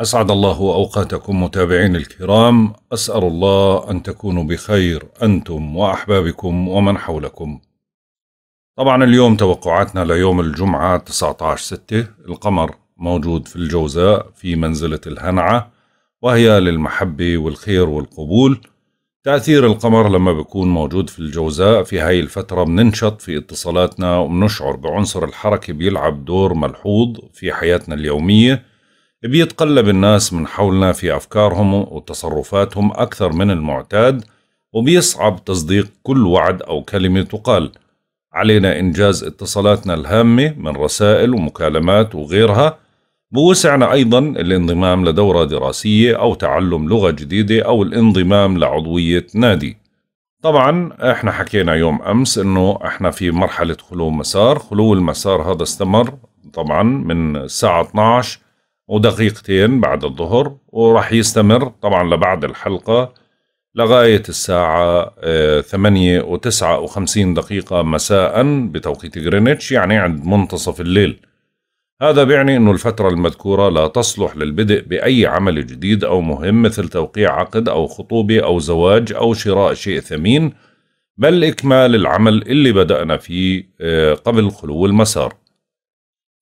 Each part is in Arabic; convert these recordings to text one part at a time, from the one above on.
أسعد الله أوقاتكم متابعين الكرام أسأل الله أن تكونوا بخير أنتم وأحبابكم ومن حولكم طبعا اليوم توقعاتنا ليوم الجمعة 19-6 القمر موجود في الجوزاء في منزلة الهنعة وهي للمحبة والخير والقبول تأثير القمر لما بيكون موجود في الجوزاء في هاي الفترة بننشط في اتصالاتنا وبنشعر بعنصر الحركة بيلعب دور ملحوظ في حياتنا اليومية بيتقلب الناس من حولنا في أفكارهم وتصرفاتهم أكثر من المعتاد وبيصعب تصديق كل وعد أو كلمة تقال علينا إنجاز اتصالاتنا الهامة من رسائل ومكالمات وغيرها بوسعنا أيضا الانضمام لدورة دراسية أو تعلم لغة جديدة أو الانضمام لعضوية نادي طبعا احنا حكينا يوم أمس انه احنا في مرحلة خلو مسار خلو المسار هذا استمر طبعا من الساعة 12 ودقيقتين بعد الظهر وراح يستمر طبعا لبعد الحلقة لغاية الساعة آه، ثمانية وتسعة وخمسين دقيقة مساء بتوقيت غرينتش يعني عند منتصف الليل هذا بيعني أن الفترة المذكورة لا تصلح للبدء بأي عمل جديد أو مهم مثل توقيع عقد أو خطوبة أو زواج أو شراء شيء ثمين بل إكمال العمل اللي بدأنا فيه آه، قبل خلو المسار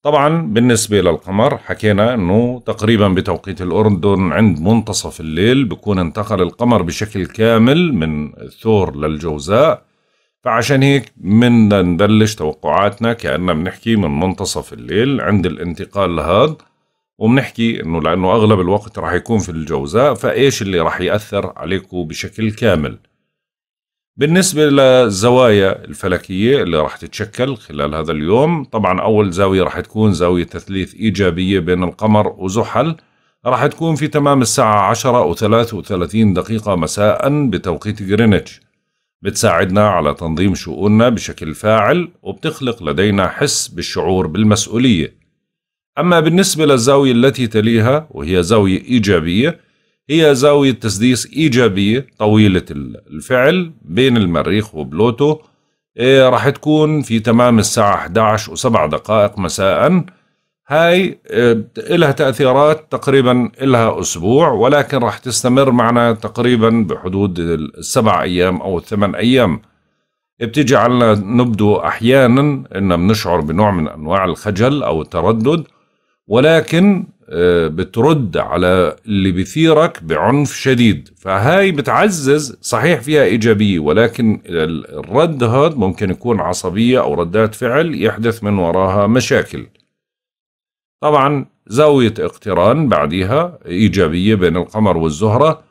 طبعا بالنسبة للقمر حكينا أنه تقريبا بتوقيت الأردن عند منتصف الليل بكون انتقل القمر بشكل كامل من الثور للجوزاء فعشان هيك بدنا نبلش توقعاتنا كأننا بنحكي من منتصف الليل عند الانتقال لهذا وبنحكي انه لانه اغلب الوقت راح يكون في الجوزاء فايش اللي راح ياثر عليكم بشكل كامل بالنسبة للزوايا الفلكية اللي راح تتشكل خلال هذا اليوم طبعا أول زاوية راح تكون زاوية تثليث إيجابية بين القمر وزحل راح تكون في تمام الساعة عشرة وثلاث وثلاثين دقيقة مساء بتوقيت جرينتش بتساعدنا على تنظيم شؤوننا بشكل فاعل وبتخلق لدينا حس بالشعور بالمسؤولية أما بالنسبة للزاوية التي تليها وهي زاوية إيجابية هي زاوية تسديس إيجابية طويلة الفعل بين المريخ وبلوتو إيه، راح تكون في تمام الساعة 11 و7 دقائق مساء هاي إيه، إلها تأثيرات تقريبا إلها أسبوع ولكن راح تستمر معنا تقريبا بحدود السبع أيام أو الثمان أيام بتيجي على نبدو أحيانا أن بنشعر بنوع من أنواع الخجل أو التردد ولكن آه، بترد على اللي بيثيرك بعنف شديد فهاي بتعزز صحيح فيها إيجابية ولكن الرد هذا ممكن يكون عصبية أو ردات فعل يحدث من وراها مشاكل طبعا زاوية اقتران بعدها إيجابية بين القمر والزهرة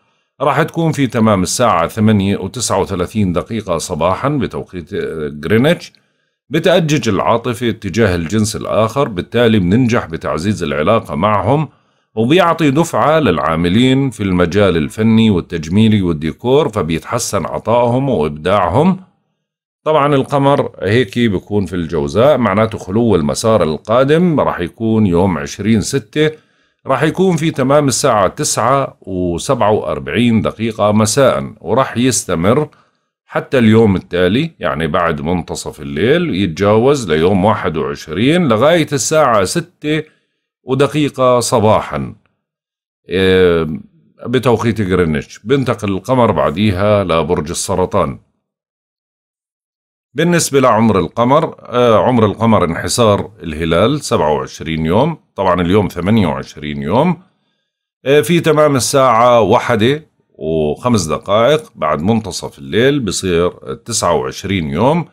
راح تكون في تمام الساعة 8 و 39 دقيقة صباحا بتوقيت جرينتش آه، بتأجج العاطفة اتجاه الجنس الآخر بالتالي بننجح بتعزيز العلاقة معهم وبيعطي دفعة للعاملين في المجال الفني والتجميلي والديكور فبيتحسن عطائهم وإبداعهم طبعا القمر هيك بيكون في الجوزاء معناته خلو المسار القادم راح يكون يوم 20 ستة راح يكون في تمام الساعة تسعة وسبعة وأربعين دقيقة مساء وراح يستمر حتى اليوم التالي يعني بعد منتصف الليل يتجاوز ليوم 21 لغاية الساعة 6 ودقيقة صباحا إيه، بتوقيت غرينتش بنتقل القمر بعديها لبرج السرطان بالنسبة لعمر القمر آه، عمر القمر انحسار الهلال 27 يوم طبعا اليوم 28 يوم إيه، في تمام الساعة واحدة وخمس دقائق بعد منتصف الليل بصير 29 يوم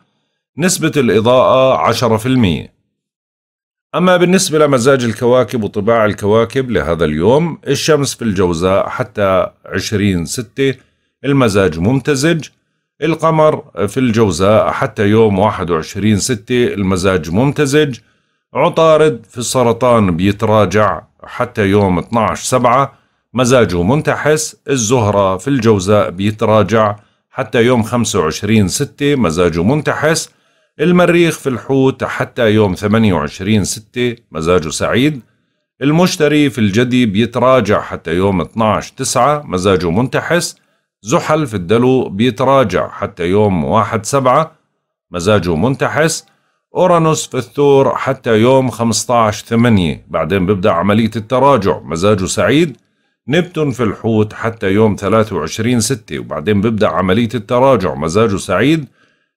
نسبة الإضاءة 10% أما بالنسبة لمزاج الكواكب وطباع الكواكب لهذا اليوم الشمس في الجوزاء حتى عشرين ستة المزاج ممتزج القمر في الجوزاء حتى يوم 21 ستة المزاج ممتزج عطارد في السرطان بيتراجع حتى يوم 12 سبعة مزاجه منتحس الزهرة في الجوزاء بيتراجع حتى يوم 25 ستة مزاجه منتحس المريخ في الحوت حتى يوم 28 ستة مزاجه سعيد المشتري في الجدي بيتراجع حتى يوم 12 تسعة مزاجه منتحس زحل في الدلو بيتراجع حتى يوم 1 سبعة مزاجه منتحس أورانوس في الثور حتى يوم 15 8 بعدين ببدأ عملية التراجع مزاجه سعيد نبتون في الحوت حتى يوم 23 ستة وبعدين ببدأ عملية التراجع مزاجه سعيد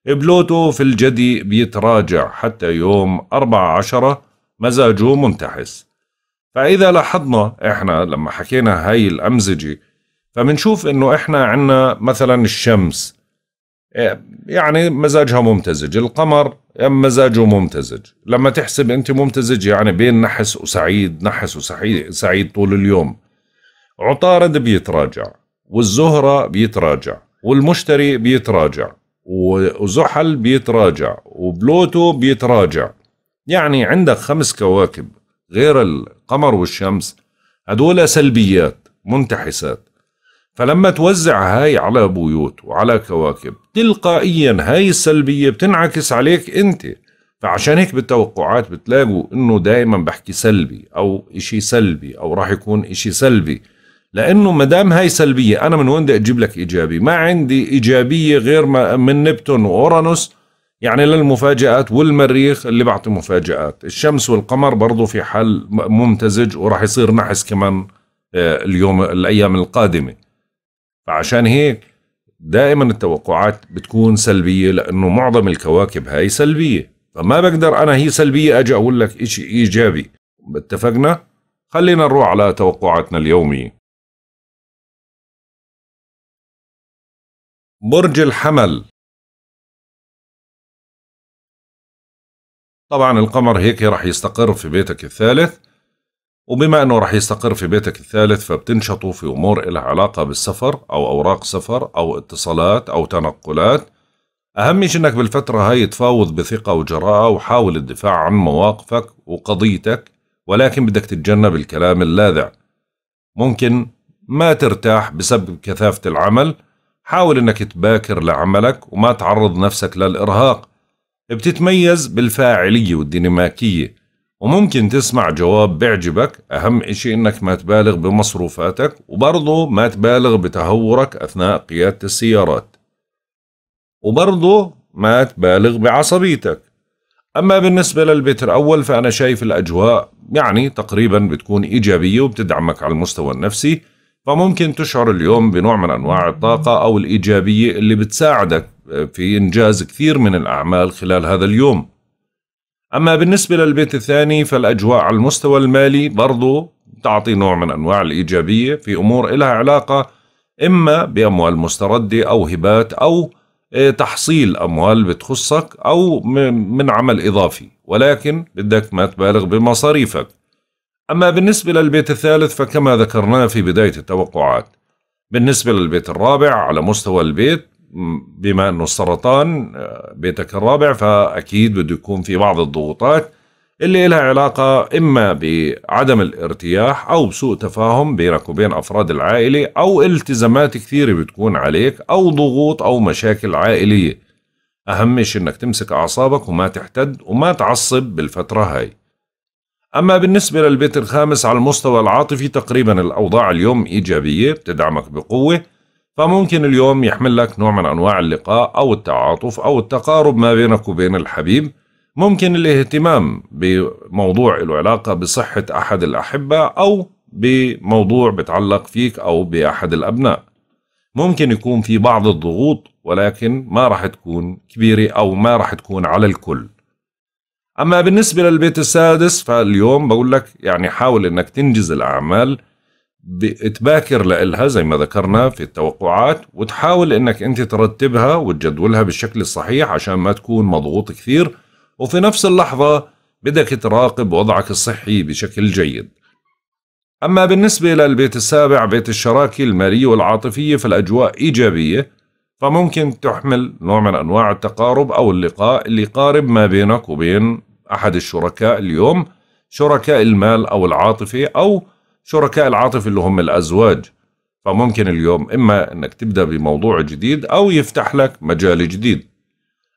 بلوتو في الجدي بيتراجع حتى يوم 14 عشرة مزاجه منتحس فإذا لاحظنا إحنا لما حكينا هاي الأمزجة فبنشوف إنه إحنا عنا مثلا الشمس إيه، يعني مزاجها ممتزج القمر مزاجه ممتزج لما تحسب أنت ممتزج يعني بين نحس وسعيد نحس وسعيد سعيد طول اليوم عطارد بيتراجع والزهرة بيتراجع والمشتري بيتراجع وزحل بيتراجع وبلوتو بيتراجع يعني عندك خمس كواكب غير القمر والشمس هدول سلبيات منتحسات فلما توزع هاي على بيوت وعلى كواكب تلقائيا هاي السلبية بتنعكس عليك انت فعشان هيك بالتوقعات بتلاقوا انه دائما بحكي سلبي او اشي سلبي او راح يكون اشي سلبي لانه ما دام هاي سلبيه انا من وين بدي اجيب لك ايجابي ما عندي ايجابيه غير ما من نبتون واورانوس يعني للمفاجآت والمريخ اللي بعطي مفاجآت الشمس والقمر برضو في حال ممتزج وراح يصير نحس كمان آه، اليوم الأيام القادمة فعشان هيك دائما التوقعات بتكون سلبية لأنه معظم الكواكب هاي سلبية فما بقدر أنا هي سلبية أجي أقول لك شيء إيجابي اتفقنا؟ خلينا نروح على توقعاتنا اليومية برج الحمل طبعا القمر هيك راح يستقر في بيتك الثالث وبما انه راح يستقر في بيتك الثالث فبتنشطوا في امور لها علاقه بالسفر او اوراق سفر او اتصالات او تنقلات اهم شيء انك بالفتره هاي تفاوض بثقه وجراءه وحاول الدفاع عن مواقفك وقضيتك ولكن بدك تتجنب الكلام اللاذع ممكن ما ترتاح بسبب كثافه العمل حاول انك تباكر لعملك وما تعرض نفسك للارهاق بتتميز بالفاعلية والديناميكية وممكن تسمع جواب بيعجبك أهم إشي إنك ما تبالغ بمصروفاتك وبرضه ما تبالغ بتهورك أثناء قيادة السيارات وبرضه ما تبالغ بعصبيتك أما بالنسبة للبيت الأول فأنا شايف الأجواء يعني تقريبا بتكون إيجابية وبتدعمك على المستوى النفسي فممكن تشعر اليوم بنوع من انواع الطاقه او الايجابيه اللي بتساعدك آه، في انجاز كثير من الاعمال خلال هذا اليوم. اما بالنسبه للبيت الثاني فالاجواء على المستوى المالي برضو تعطي نوع من انواع الايجابيه في امور لها علاقه اما باموال مسترده او هبات او آه، تحصيل اموال بتخصك او من عمل اضافي ولكن بدك ما تبالغ بمصاريفك أما بالنسبة للبيت الثالث فكما ذكرنا في بداية التوقعات بالنسبة للبيت الرابع على مستوى البيت بما أنه السرطان آه، بيتك الرابع فأكيد بده يكون في بعض الضغوطات اللي لها علاقة إما بعدم الارتياح أو سوء تفاهم بينك وبين أفراد العائلة أو التزامات كثيرة بتكون عليك أو ضغوط أو مشاكل عائلية أهم شيء إنك تمسك أعصابك وما تحتد وما تعصب بالفترة هاي أما بالنسبة للبيت الخامس على المستوى العاطفي تقريبا الأوضاع اليوم إيجابية بتدعمك بقوة فممكن اليوم يحمل لك نوع من أنواع اللقاء أو التعاطف أو التقارب ما بينك وبين الحبيب ممكن الاهتمام بموضوع له علاقة بصحة أحد الأحبة أو بموضوع بتعلق فيك أو بأحد الأبناء ممكن يكون في بعض الضغوط ولكن ما راح تكون كبيرة أو ما راح تكون على الكل اما بالنسبه للبيت السادس فاليوم بقول لك يعني حاول انك تنجز الاعمال تباكر لها زي ما ذكرنا في التوقعات وتحاول انك انت ترتبها وتجدولها بالشكل الصحيح عشان ما تكون مضغوط كثير وفي نفس اللحظة بدك تراقب وضعك الصحي بشكل جيد أما بالنسبة للبيت السابع بيت الشراكة المالية والعاطفية فالأجواء إيجابية فممكن تحمل نوع من أنواع التقارب أو اللقاء اللي قارب ما بينك وبين أحد الشركاء اليوم شركاء المال أو العاطفة أو شركاء العاطفة اللي هم الأزواج فممكن اليوم إما أنك تبدأ بموضوع جديد أو يفتح لك مجال جديد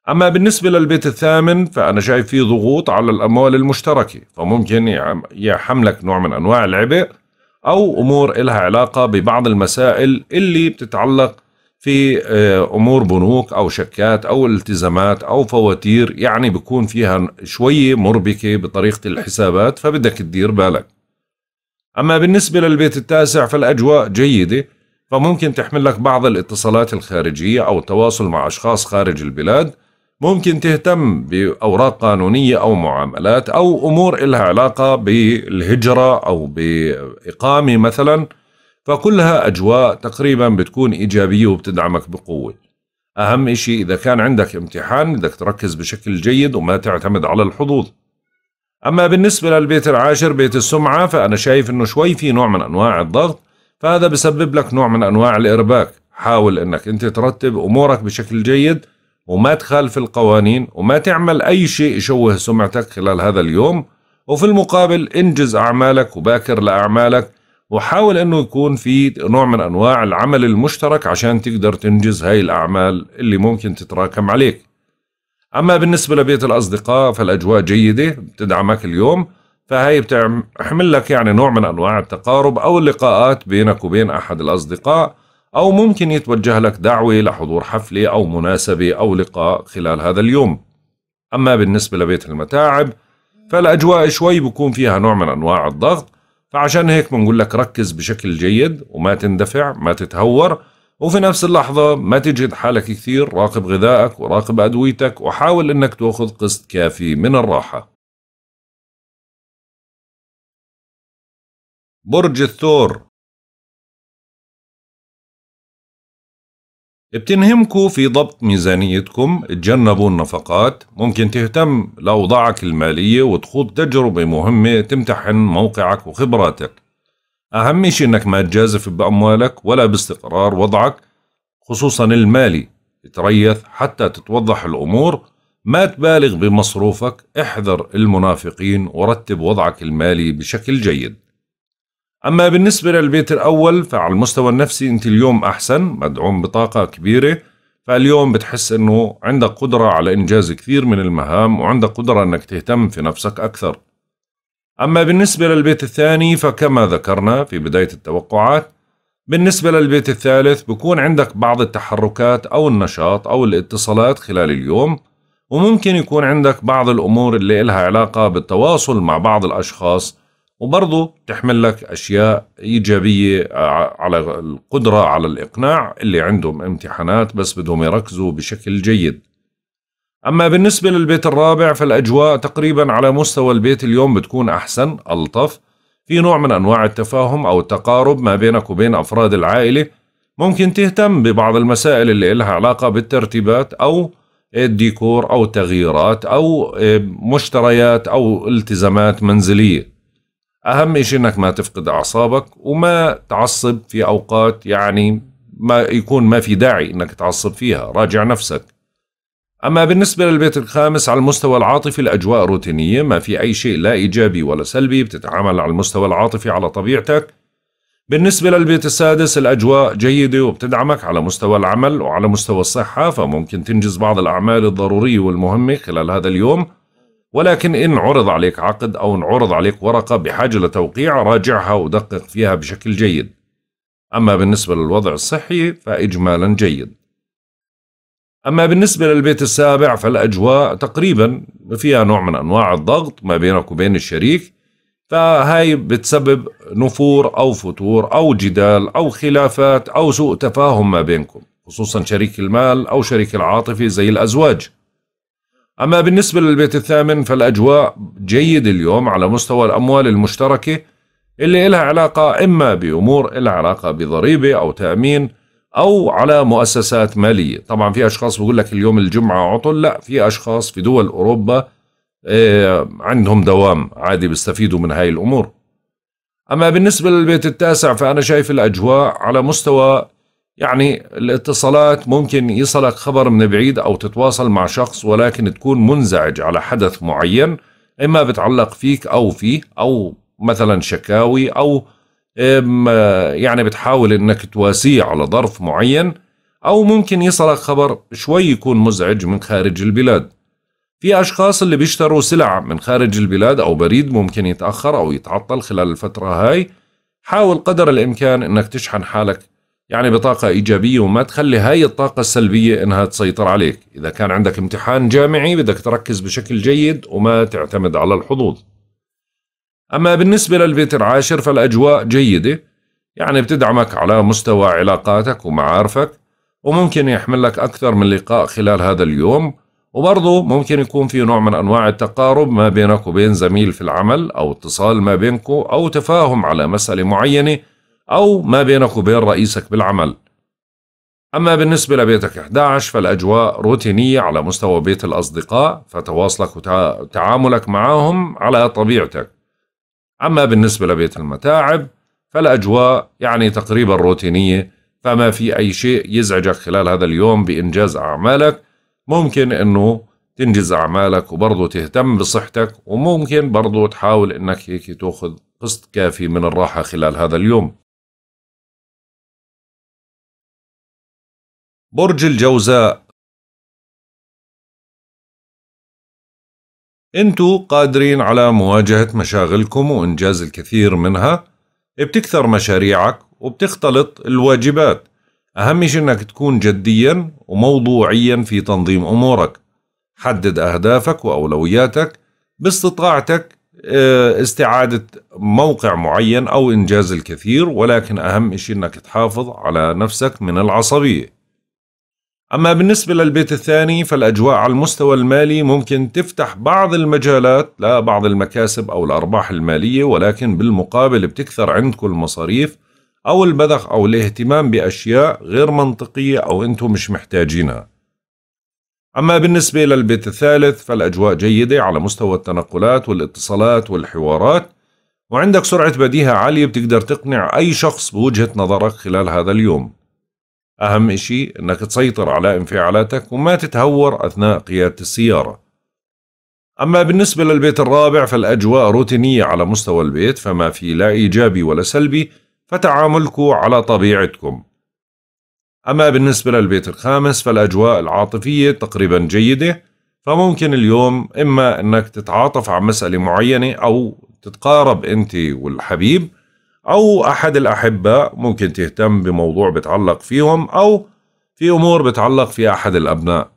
أما بالنسبة للبيت الثامن فأنا شايف فيه ضغوط على الأموال المشتركة فممكن يحملك نوع من أنواع العبء أو أمور إلها علاقة ببعض المسائل اللي بتتعلق في آه، امور بنوك او شيكات او التزامات او فواتير يعني بكون فيها شويه مربكه بطريقه الحسابات فبدك تدير بالك اما بالنسبه للبيت التاسع فالاجواء جيده فممكن تحمل لك بعض الاتصالات الخارجيه او التواصل مع اشخاص خارج البلاد ممكن تهتم باوراق قانونيه او معاملات او امور لها علاقه بالهجره او باقامه مثلا فكلها أجواء تقريبا بتكون إيجابية وبتدعمك بقوة أهم إشي إذا كان عندك امتحان بدك تركز بشكل جيد وما تعتمد على الحظوظ أما بالنسبة للبيت العاشر بيت السمعة فأنا شايف إنه شوي في نوع من أنواع الضغط فهذا بسبب لك نوع من أنواع الإرباك حاول إنك أنت ترتب أمورك بشكل جيد وما تخالف القوانين وما تعمل أي شيء يشوه سمعتك خلال هذا اليوم وفي المقابل انجز أعمالك وباكر لأعمالك وحاول انه يكون في نوع من انواع العمل المشترك عشان تقدر تنجز هاي الاعمال اللي ممكن تتراكم عليك اما بالنسبه لبيت الاصدقاء فالاجواء جيده بتدعمك اليوم فهي بتحمل لك يعني نوع من انواع التقارب او اللقاءات بينك وبين احد الاصدقاء او ممكن يتوجه لك دعوه لحضور حفله او مناسبه او لقاء خلال هذا اليوم اما بالنسبه لبيت المتاعب فالاجواء شوي بكون فيها نوع من انواع الضغط فعشان هيك بنقول لك ركز بشكل جيد وما تندفع ما تتهور وفي نفس اللحظة ما تجهد حالك كثير راقب غذائك وراقب أدويتك وحاول أنك تأخذ قسط كافي من الراحة برج الثور بتنهمكوا في ضبط ميزانيتكم تجنبوا النفقات ممكن تهتم لأوضاعك المالية وتخوض تجربة مهمة تمتحن موقعك وخبراتك أهم شيء أنك ما تجازف بأموالك ولا باستقرار وضعك خصوصا المالي تريث حتى تتوضح الأمور ما تبالغ بمصروفك احذر المنافقين ورتب وضعك المالي بشكل جيد أما بالنسبة للبيت الأول فعلى المستوى النفسي أنت اليوم أحسن مدعوم بطاقة كبيرة فاليوم بتحس أنه عندك قدرة على إنجاز كثير من المهام وعندك قدرة أنك تهتم في نفسك أكثر أما بالنسبة للبيت الثاني فكما ذكرنا في بداية التوقعات بالنسبة للبيت الثالث بكون عندك بعض التحركات أو النشاط أو الاتصالات خلال اليوم وممكن يكون عندك بعض الأمور اللي إلها علاقة بالتواصل مع بعض الأشخاص وبرضه تحمل لك أشياء إيجابية آه، على القدرة على الإقناع اللي عندهم امتحانات بس بدهم يركزوا بشكل جيد أما بالنسبة للبيت الرابع فالأجواء تقريبا على مستوى البيت اليوم بتكون أحسن ألطف في نوع من أنواع التفاهم أو التقارب ما بينك وبين أفراد العائلة ممكن تهتم ببعض المسائل اللي لها علاقة بالترتيبات أو الديكور أو تغييرات أو آه، مشتريات أو التزامات منزلية اهم شيء انك ما تفقد اعصابك وما تعصب في اوقات يعني ما يكون ما في داعي انك تعصب فيها راجع نفسك اما بالنسبه للبيت الخامس على المستوى العاطفي الاجواء روتينيه ما في اي شيء لا ايجابي ولا سلبي بتتعامل على المستوى العاطفي على طبيعتك بالنسبة للبيت السادس الأجواء جيدة وبتدعمك على مستوى العمل وعلى مستوى الصحة فممكن تنجز بعض الأعمال الضرورية والمهمة خلال هذا اليوم ولكن إن عرض عليك عقد أو انعرض عليك ورقة بحاجة لتوقيع راجعها ودقق فيها بشكل جيد أما بالنسبة للوضع الصحي فإجمالا جيد أما بالنسبة للبيت السابع فالأجواء تقريبا فيها نوع من أنواع الضغط ما بينك وبين الشريك فهاي بتسبب نفور أو فتور أو جدال أو خلافات أو سوء تفاهم ما بينكم خصوصا شريك المال أو شريك العاطفي زي الأزواج أما بالنسبة للبيت الثامن فالأجواء جيدة اليوم على مستوى الأموال المشتركة اللي إلها علاقة إما بأمور إلها علاقة بضريبة أو تأمين أو على مؤسسات مالية طبعا في أشخاص بقول لك اليوم الجمعة عطل لا في أشخاص في دول أوروبا آه، عندهم دوام عادي بيستفيدوا من هاي الأمور أما بالنسبة للبيت التاسع فأنا شايف الأجواء على مستوى يعني الاتصالات ممكن يصلك خبر من بعيد أو تتواصل مع شخص ولكن تكون منزعج على حدث معين إما بتعلق فيك أو فيه أو مثلا شكاوي أو يعني بتحاول إنك تواسيه على ظرف معين أو ممكن يصلك خبر شوي يكون مزعج من خارج البلاد في أشخاص اللي بيشتروا سلع من خارج البلاد أو بريد ممكن يتأخر أو يتعطل خلال الفترة هاي حاول قدر الإمكان إنك تشحن حالك يعني بطاقة إيجابية وما تخلي هاي الطاقة السلبية إنها تسيطر عليك إذا كان عندك امتحان جامعي بدك تركز بشكل جيد وما تعتمد على الحظوظ أما بالنسبة للبيت العاشر فالأجواء جيدة يعني بتدعمك على مستوى علاقاتك ومعارفك وممكن يحمل لك أكثر من لقاء خلال هذا اليوم وبرضه ممكن يكون في نوع من أنواع التقارب ما بينك وبين زميل في العمل أو اتصال ما بينكو أو تفاهم على مسألة معينة أو ما بينك وبين رئيسك بالعمل أما بالنسبة لبيتك 11 فالأجواء روتينية على مستوى بيت الأصدقاء فتواصلك وتعاملك معهم على طبيعتك أما بالنسبة لبيت المتاعب فالأجواء يعني تقريبا روتينية فما في أي شيء يزعجك خلال هذا اليوم بإنجاز أعمالك ممكن أنه تنجز أعمالك وبرضه تهتم بصحتك وممكن برضه تحاول أنك هيك تأخذ قسط كافي من الراحة خلال هذا اليوم برج الجوزاء انتوا قادرين على مواجهة مشاغلكم وإنجاز الكثير منها بتكثر مشاريعك وبتختلط الواجبات أهم شيء إنك تكون جديا وموضوعيا في تنظيم أمورك حدد أهدافك وأولوياتك باستطاعتك آه، استعادة موقع معين أو إنجاز الكثير ولكن أهم شيء إنك تحافظ على نفسك من العصبية أما بالنسبة للبيت الثاني فالأجواء على المستوى المالي ممكن تفتح بعض المجالات لبعض المكاسب أو الأرباح المالية ولكن بالمقابل بتكثر عندكم المصاريف أو البذخ أو الاهتمام بأشياء غير منطقية أو أنتم مش محتاجينها أما بالنسبة للبيت الثالث فالأجواء جيدة على مستوى التنقلات والاتصالات والحوارات وعندك سرعة بديهة عالية بتقدر تقنع أي شخص بوجهة نظرك خلال هذا اليوم أهم إشي أنك تسيطر على انفعالاتك وما تتهور أثناء قيادة السيارة أما بالنسبة للبيت الرابع فالأجواء روتينية على مستوى البيت فما في لا إيجابي ولا سلبي فتعاملكم على طبيعتكم أما بالنسبة للبيت الخامس فالأجواء العاطفية تقريبا جيدة فممكن اليوم إما أنك تتعاطف عن مسألة معينة أو تتقارب أنت والحبيب أو أحد الأحباء ممكن تهتم بموضوع بتعلق فيهم أو في أمور بتعلق في أحد الأبناء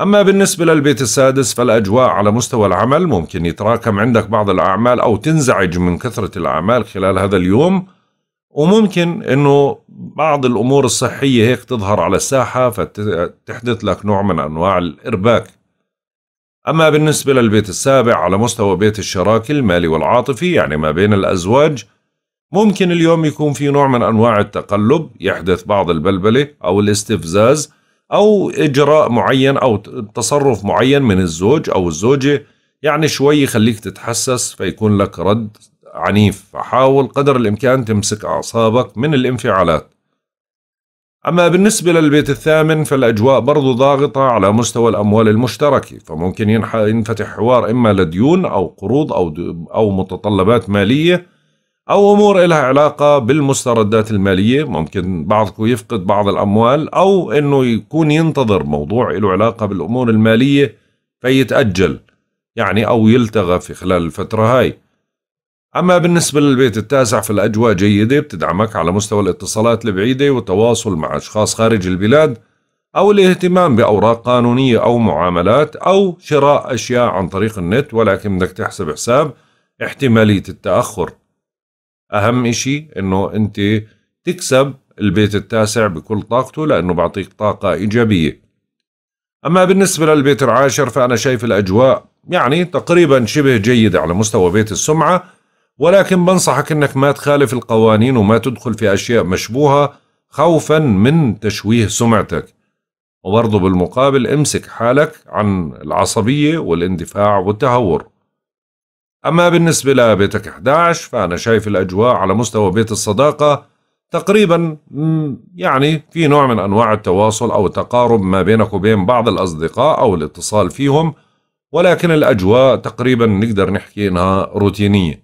أما بالنسبة للبيت السادس فالأجواء على مستوى العمل ممكن يتراكم عندك بعض الأعمال أو تنزعج من كثرة الأعمال خلال هذا اليوم وممكن أنه بعض الأمور الصحية هيك تظهر على الساحة فتحدث لك نوع من أنواع الإرباك أما بالنسبة للبيت السابع على مستوى بيت الشراكة المالي والعاطفي يعني ما بين الأزواج ممكن اليوم يكون في نوع من أنواع التقلب يحدث بعض البلبلة أو الاستفزاز أو إجراء معين أو تصرف معين من الزوج أو الزوجة يعني شوي يخليك تتحسس فيكون لك رد عنيف فحاول قدر الإمكان تمسك أعصابك من الانفعالات أما بالنسبة للبيت الثامن فالأجواء برضو ضاغطة على مستوى الأموال المشتركة فممكن ينفتح حوار إما لديون أو قروض أو, أو متطلبات مالية أو أمور لها علاقة بالمستردات المالية ممكن بعضكم يفقد بعض الأموال أو أنه يكون ينتظر موضوع له علاقة بالأمور المالية فيتأجل يعني أو يلتغى في خلال الفترة هاي أما بالنسبة للبيت التاسع فالأجواء جيدة بتدعمك على مستوى الاتصالات البعيدة والتواصل مع أشخاص خارج البلاد أو الاهتمام بأوراق قانونية أو معاملات أو شراء أشياء عن طريق النت ولكن بدك تحسب حساب احتمالية التأخر اهم إشي انه انت تكسب البيت التاسع بكل طاقته لانه بيعطيك طاقه ايجابيه اما بالنسبه للبيت العاشر فانا شايف الاجواء يعني تقريبا شبه جيده على مستوى بيت السمعه ولكن بنصحك انك ما تخالف القوانين وما تدخل في اشياء مشبوهه خوفا من تشويه سمعتك وبرضه بالمقابل امسك حالك عن العصبيه والاندفاع والتهور أما بالنسبة لبيتك 11 فأنا شايف الأجواء على مستوى بيت الصداقة تقريبا يعني في نوع من أنواع التواصل أو التقارب ما بينك وبين بعض الأصدقاء أو الاتصال فيهم ولكن الأجواء تقريبا نقدر نحكي إنها روتينية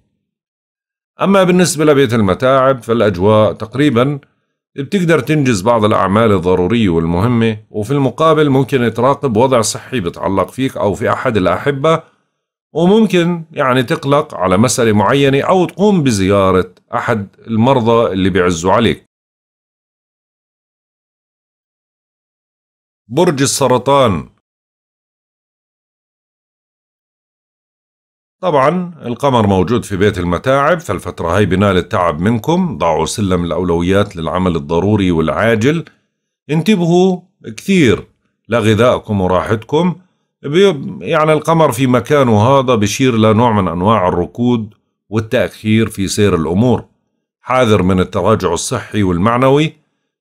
أما بالنسبة لبيت المتاعب فالأجواء تقريبا بتقدر تنجز بعض الأعمال الضرورية والمهمة وفي المقابل ممكن تراقب وضع صحي بتعلق فيك أو في أحد الأحبة وممكن يعني تقلق على مسألة معينة أو تقوم بزيارة أحد المرضى اللي بيعزوا عليك برج السرطان طبعا القمر موجود في بيت المتاعب فالفترة هاي بنال التعب منكم ضعوا سلم الأولويات للعمل الضروري والعاجل انتبهوا كثير لغذائكم وراحتكم يعني القمر في مكانه هذا بشير لنوع من أنواع الركود والتأخير في سير الأمور حاذر من التراجع الصحي والمعنوي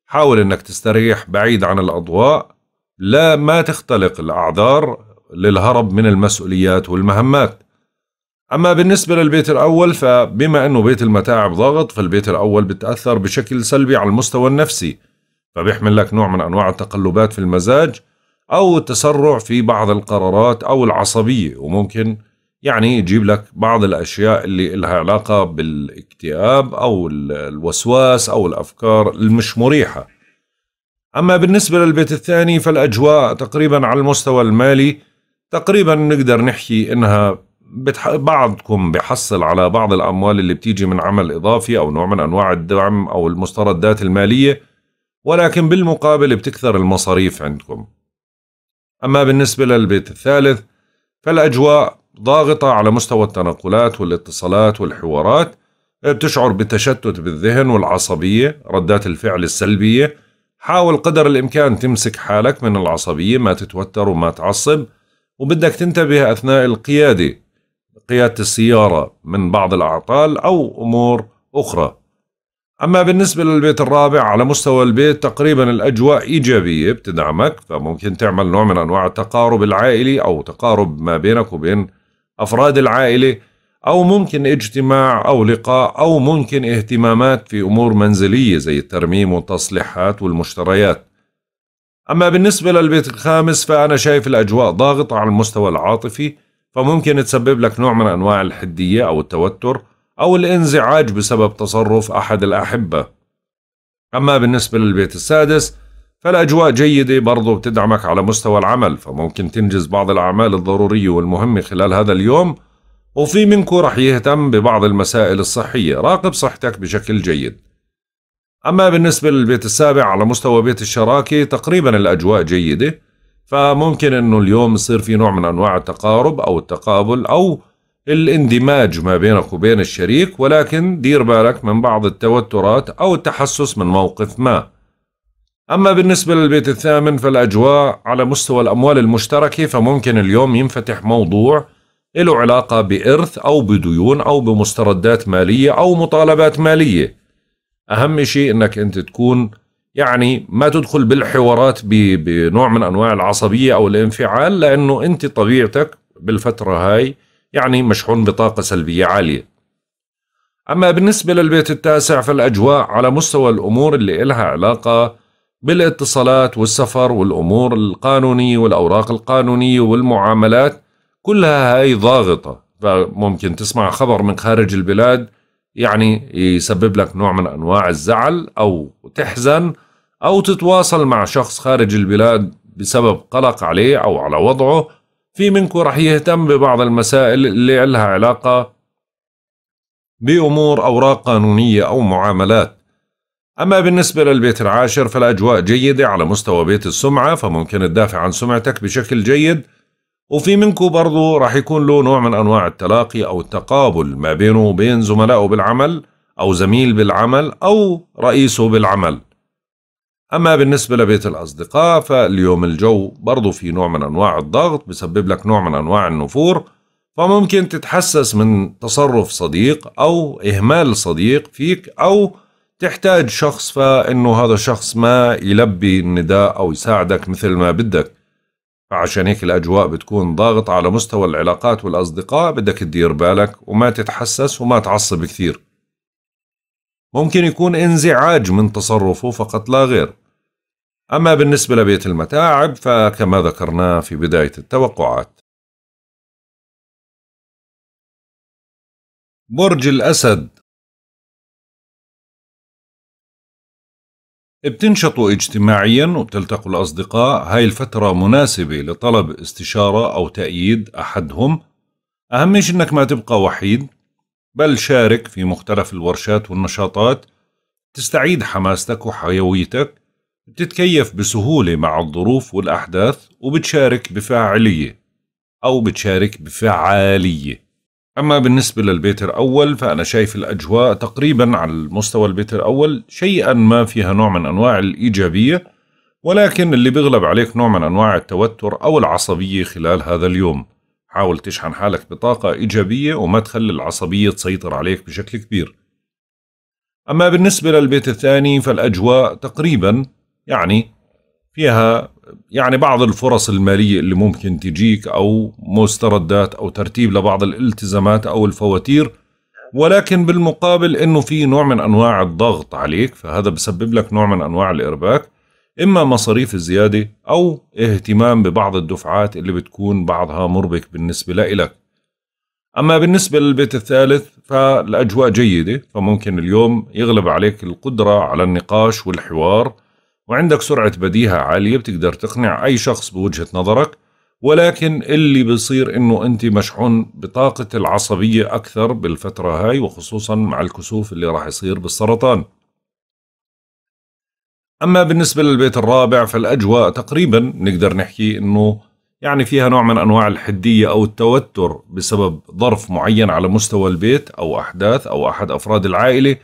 حاول أنك تستريح بعيد عن الأضواء لا ما تختلق الأعذار للهرب من المسؤوليات والمهمات أما بالنسبة للبيت الأول فبما أنه بيت المتاعب ضاغط فالبيت الأول بتأثر بشكل سلبي على المستوى النفسي فبيحمل لك نوع من أنواع التقلبات في المزاج أو التسرع في بعض القرارات أو العصبية وممكن يعني يجيب لك بعض الأشياء اللي لها علاقة بالاكتئاب أو الوسواس أو الأفكار المش مريحة أما بالنسبة للبيت الثاني فالأجواء تقريبا على المستوى المالي تقريبا نقدر نحكي إنها بتح... بعضكم بحصل على بعض الأموال اللي بتيجي من عمل إضافي أو نوع من أنواع الدعم أو المستردات المالية ولكن بالمقابل بتكثر المصاريف عندكم أما بالنسبة للبيت الثالث فالأجواء ضاغطة على مستوى التنقلات والاتصالات والحوارات بتشعر بتشتت بالذهن والعصبية ردات الفعل السلبية حاول قدر الإمكان تمسك حالك من العصبية ما تتوتر وما تعصب وبدك تنتبه أثناء القيادة قيادة السيارة من بعض الأعطال أو أمور أخرى أما بالنسبة للبيت الرابع على مستوى البيت تقريبا الأجواء إيجابية بتدعمك فممكن تعمل نوع من أنواع التقارب العائلي أو تقارب ما بينك وبين أفراد العائلة أو ممكن اجتماع أو لقاء أو ممكن اهتمامات في أمور منزلية زي الترميم والتصليحات والمشتريات أما بالنسبة للبيت الخامس فأنا شايف الأجواء ضاغطة على المستوى العاطفي فممكن تسبب لك نوع من أنواع الحدية أو التوتر أو الانزعاج بسبب تصرف أحد الأحبة أما بالنسبة للبيت السادس فالأجواء جيدة برضو بتدعمك على مستوى العمل فممكن تنجز بعض الأعمال الضرورية والمهمة خلال هذا اليوم وفي منكو رح يهتم ببعض المسائل الصحية راقب صحتك بشكل جيد أما بالنسبة للبيت السابع على مستوى بيت الشراكة تقريبا الأجواء جيدة فممكن أنه اليوم يصير في نوع من أنواع التقارب أو التقابل أو الاندماج ما بينك وبين الشريك ولكن دير بالك من بعض التوترات أو التحسس من موقف ما أما بالنسبة للبيت الثامن فالأجواء على مستوى الأموال المشتركة فممكن اليوم ينفتح موضوع له علاقة بإرث أو بديون أو بمستردات مالية أو مطالبات مالية أهم شيء أنك أنت تكون يعني ما تدخل بالحوارات بنوع من أنواع العصبية أو الانفعال لأنه أنت طبيعتك بالفترة هاي يعني مشحون بطاقة سلبية عالية أما بالنسبة للبيت التاسع فالأجواء على مستوى الأمور اللي إلها علاقة بالاتصالات والسفر والأمور القانونية والأوراق القانونية والمعاملات كلها هاي ضاغطة فممكن تسمع خبر من خارج البلاد يعني يسبب لك نوع من أنواع الزعل أو تحزن أو تتواصل مع شخص خارج البلاد بسبب قلق عليه أو على وضعه في منكم رح يهتم ببعض المسائل اللي لها علاقة بأمور أوراق قانونية أو معاملات أما بالنسبة للبيت العاشر فالأجواء جيدة على مستوى بيت السمعة فممكن تدافع عن سمعتك بشكل جيد وفي منكم برضو رح يكون له نوع من أنواع التلاقي أو التقابل ما بينه وبين زملائه بالعمل أو زميل بالعمل أو رئيسه بالعمل أما بالنسبة لبيت الأصدقاء فاليوم الجو برضو في نوع من أنواع الضغط بسبب لك نوع من أنواع النفور فممكن تتحسس من تصرف صديق أو إهمال صديق فيك أو تحتاج شخص فإنه هذا الشخص ما يلبي النداء أو يساعدك مثل ما بدك فعشان هيك الأجواء بتكون ضاغط على مستوى العلاقات والأصدقاء بدك تدير بالك وما تتحسس وما تعصب كثير ممكن يكون انزعاج من تصرفه فقط لا غير أما بالنسبة لبيت المتاعب فكما ذكرناه في بداية التوقعات برج الأسد بتنشطوا اجتماعيا وبتلتقوا الأصدقاء هاي الفترة مناسبة لطلب استشارة أو تأييد أحدهم أهم شيء أنك ما تبقى وحيد بل شارك في مختلف الورشات والنشاطات تستعيد حماستك وحيويتك بتتكيف بسهولة مع الظروف والأحداث وبتشارك بفاعلية أو بتشارك بفعالية أما بالنسبة للبيت الأول فأنا شايف الأجواء تقريبا على المستوى البيت الأول شيئا ما فيها نوع من أنواع الإيجابية ولكن اللي بيغلب عليك نوع من أنواع التوتر أو العصبية خلال هذا اليوم حاول تشحن حالك بطاقة إيجابية وما تخلي العصبية تسيطر عليك بشكل كبير أما بالنسبة للبيت الثاني فالأجواء تقريبا يعني فيها يعني بعض الفرص المالية اللي ممكن تجيك أو مستردات أو ترتيب لبعض الالتزامات أو الفواتير ولكن بالمقابل أنه في نوع من أنواع الضغط عليك فهذا بسبب لك نوع من أنواع الإرباك إما مصاريف زيادة أو اهتمام ببعض الدفعات اللي بتكون بعضها مربك بالنسبة لإلك أما بالنسبة للبيت الثالث فالأجواء جيدة فممكن اليوم يغلب عليك القدرة على النقاش والحوار وعندك سرعة بديهة عالية بتقدر تقنع أي شخص بوجهة نظرك ولكن اللي بيصير انه انت مشحون بطاقة العصبية اكثر بالفترة هاي وخصوصا مع الكسوف اللي راح يصير بالسرطان أما بالنسبة للبيت الرابع فالأجواء تقريبا نقدر نحكي أنه يعني فيها نوع من أنواع الحدية أو التوتر بسبب ظرف معين على مستوى البيت أو أحداث أو أحد أفراد العائلة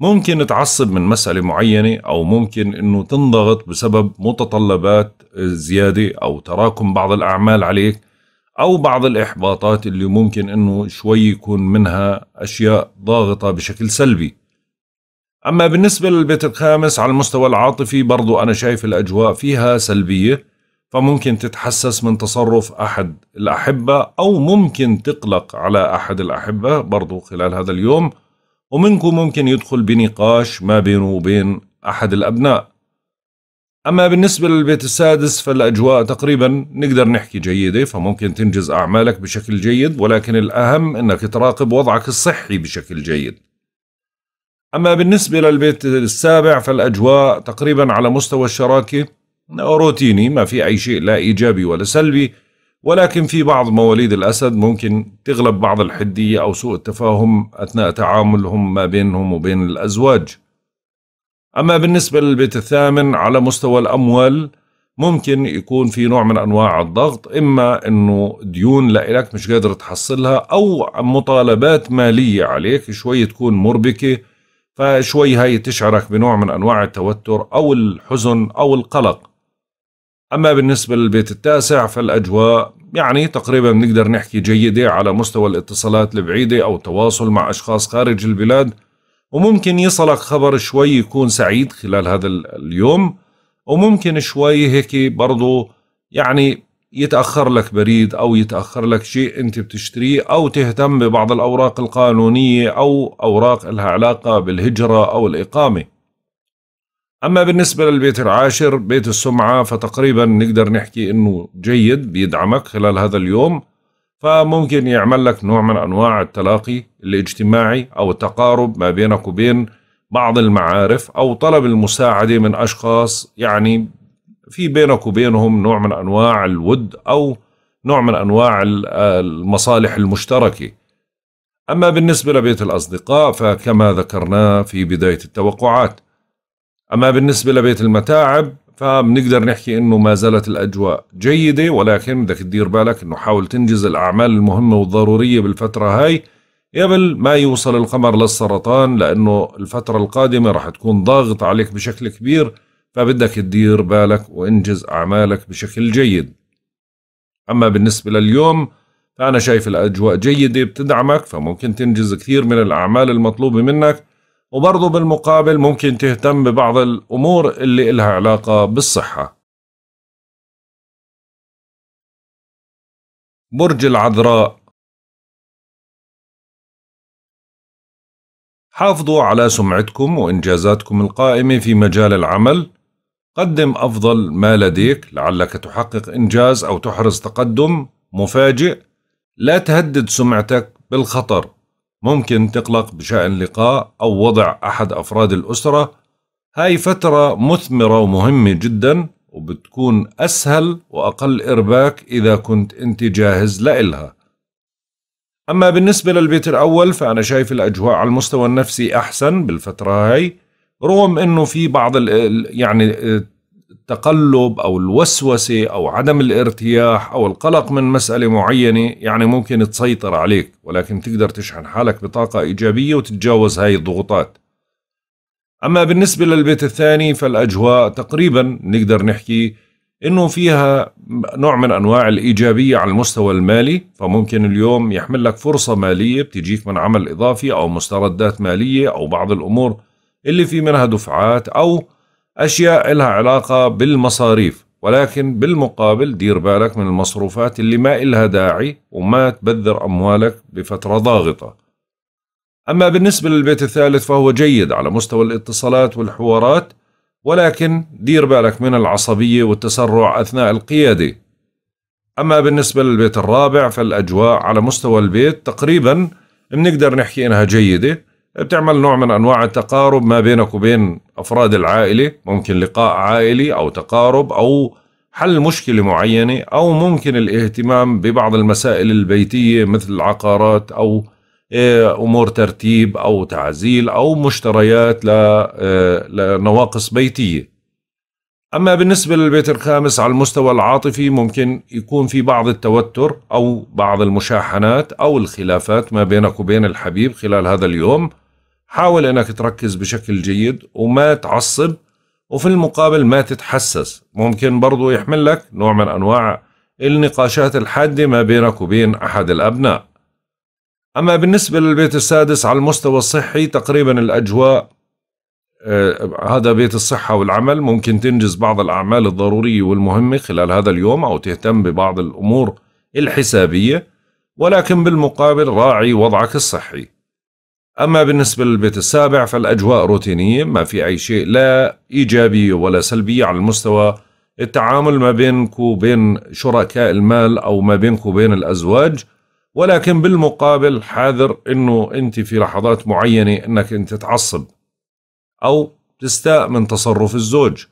ممكن تعصب من مسألة معينة أو ممكن أنه تنضغط بسبب متطلبات زيادة أو تراكم بعض الأعمال عليك أو بعض الإحباطات اللي ممكن أنه شوي يكون منها أشياء ضاغطة بشكل سلبي أما بالنسبة للبيت الخامس على المستوى العاطفي برضو أنا شايف الأجواء فيها سلبية فممكن تتحسس من تصرف أحد الأحبة أو ممكن تقلق على أحد الأحبة برضو خلال هذا اليوم ومنكم ممكن يدخل بنقاش ما بينه وبين أحد الأبناء أما بالنسبة للبيت السادس فالأجواء تقريبا نقدر نحكي جيدة فممكن تنجز أعمالك بشكل جيد ولكن الأهم أنك تراقب وضعك الصحي بشكل جيد أما بالنسبة للبيت السابع فالأجواء تقريبا على مستوى الشراكة روتيني ما في أي شيء لا إيجابي ولا سلبي ولكن في بعض مواليد الأسد ممكن تغلب بعض الحدية أو سوء التفاهم أثناء تعاملهم ما بينهم وبين الأزواج أما بالنسبة للبيت الثامن على مستوى الأموال ممكن يكون في نوع من أنواع الضغط إما أنه ديون لإلك مش قادر تحصلها أو مطالبات مالية عليك شوي تكون مربكة فشوي هاي تشعرك بنوع من أنواع التوتر أو الحزن أو القلق أما بالنسبة للبيت التاسع فالأجواء يعني تقريبا بنقدر نحكي جيدة على مستوى الاتصالات البعيدة أو التواصل مع أشخاص خارج البلاد وممكن يصلك خبر شوي يكون سعيد خلال هذا اليوم وممكن شوي هيك برضو يعني يتأخر لك بريد أو يتأخر لك شيء أنت بتشتريه أو تهتم ببعض الأوراق القانونية أو أوراق لها علاقة بالهجرة أو الإقامة أما بالنسبة للبيت العاشر بيت السمعة فتقريبا نقدر نحكي أنه جيد بيدعمك خلال هذا اليوم فممكن يعمل لك نوع من أنواع التلاقي الاجتماعي أو التقارب ما بينك وبين بعض المعارف أو طلب المساعدة من أشخاص يعني في بينك وبينهم نوع من انواع الود او نوع من انواع المصالح المشتركه. اما بالنسبه لبيت الاصدقاء فكما ذكرنا في بدايه التوقعات. اما بالنسبه لبيت المتاعب فبنقدر نحكي انه ما زالت الاجواء جيده ولكن بدك تدير بالك انه حاول تنجز الاعمال المهمه والضروريه بالفتره هاي قبل ما يوصل القمر للسرطان لانه الفتره القادمه راح تكون ضاغط عليك بشكل كبير فبدك تدير بالك وانجز أعمالك بشكل جيد أما بالنسبة لليوم فأنا شايف الأجواء جيدة بتدعمك فممكن تنجز كثير من الأعمال المطلوبة منك وبرضه بالمقابل ممكن تهتم ببعض الأمور اللي إلها علاقة بالصحة برج العذراء حافظوا على سمعتكم وإنجازاتكم القائمة في مجال العمل قدم أفضل ما لديك لعلك تحقق إنجاز أو تحرز تقدم مفاجئ لا تهدد سمعتك بالخطر ممكن تقلق بشأن لقاء أو وضع أحد أفراد الأسرة هاي فترة مثمرة ومهمة جدا وبتكون أسهل وأقل إرباك إذا كنت أنت جاهز لإلها أما بالنسبة للبيت الأول فأنا شايف الأجواء على المستوى النفسي أحسن بالفترة هاي رغم انه في بعض ال يعني آه، التقلب او الوسوسه او عدم الارتياح او القلق من مساله معينه يعني ممكن تسيطر عليك ولكن تقدر تشحن حالك بطاقه ايجابيه وتتجاوز هاي الضغوطات. اما بالنسبه للبيت الثاني فالاجواء تقريبا نقدر نحكي انه فيها نوع من انواع الايجابيه على المستوى المالي فممكن اليوم يحمل لك فرصه ماليه بتجيك من عمل اضافي او مستردات ماليه او بعض الامور اللي في منها دفعات أو أشياء إلها علاقة بالمصاريف ولكن بالمقابل دير بالك من المصروفات اللي ما إلها داعي وما تبذر أموالك بفترة ضاغطة أما بالنسبة للبيت الثالث فهو جيد على مستوى الاتصالات والحوارات ولكن دير بالك من العصبية والتسرع أثناء القيادة أما بالنسبة للبيت الرابع فالأجواء على مستوى البيت تقريبا بنقدر نحكي إنها جيدة بتعمل نوع من انواع التقارب ما بينك وبين افراد العائله ممكن لقاء عائلي او تقارب او حل مشكله معينه او ممكن الاهتمام ببعض المسائل البيتيه مثل العقارات او آه، امور ترتيب او تعزيل او مشتريات آه، لنواقص بيتيه اما بالنسبه للبيت الخامس على المستوى العاطفي ممكن يكون في بعض التوتر او بعض المشاحنات او الخلافات ما بينك وبين الحبيب خلال هذا اليوم حاول انك تركز بشكل جيد وما تعصب وفي المقابل ما تتحسس ممكن برضو يحمل لك نوع من انواع النقاشات الحاده ما بينك وبين احد الابناء اما بالنسبه للبيت السادس على المستوى الصحي تقريبا الاجواء آه، هذا بيت الصحة والعمل ممكن تنجز بعض الأعمال الضرورية والمهمة خلال هذا اليوم أو تهتم ببعض الأمور الحسابية ولكن بالمقابل راعي وضعك الصحي أما بالنسبة للبيت السابع فالأجواء روتينية ما في أي شيء لا إيجابي ولا سلبية على المستوى التعامل ما بينك وبين شركاء المال أو ما بينك وبين الأزواج ولكن بالمقابل حاذر أنه أنت في لحظات معينة أنك أنت تعصب أو تستاء من تصرف الزوج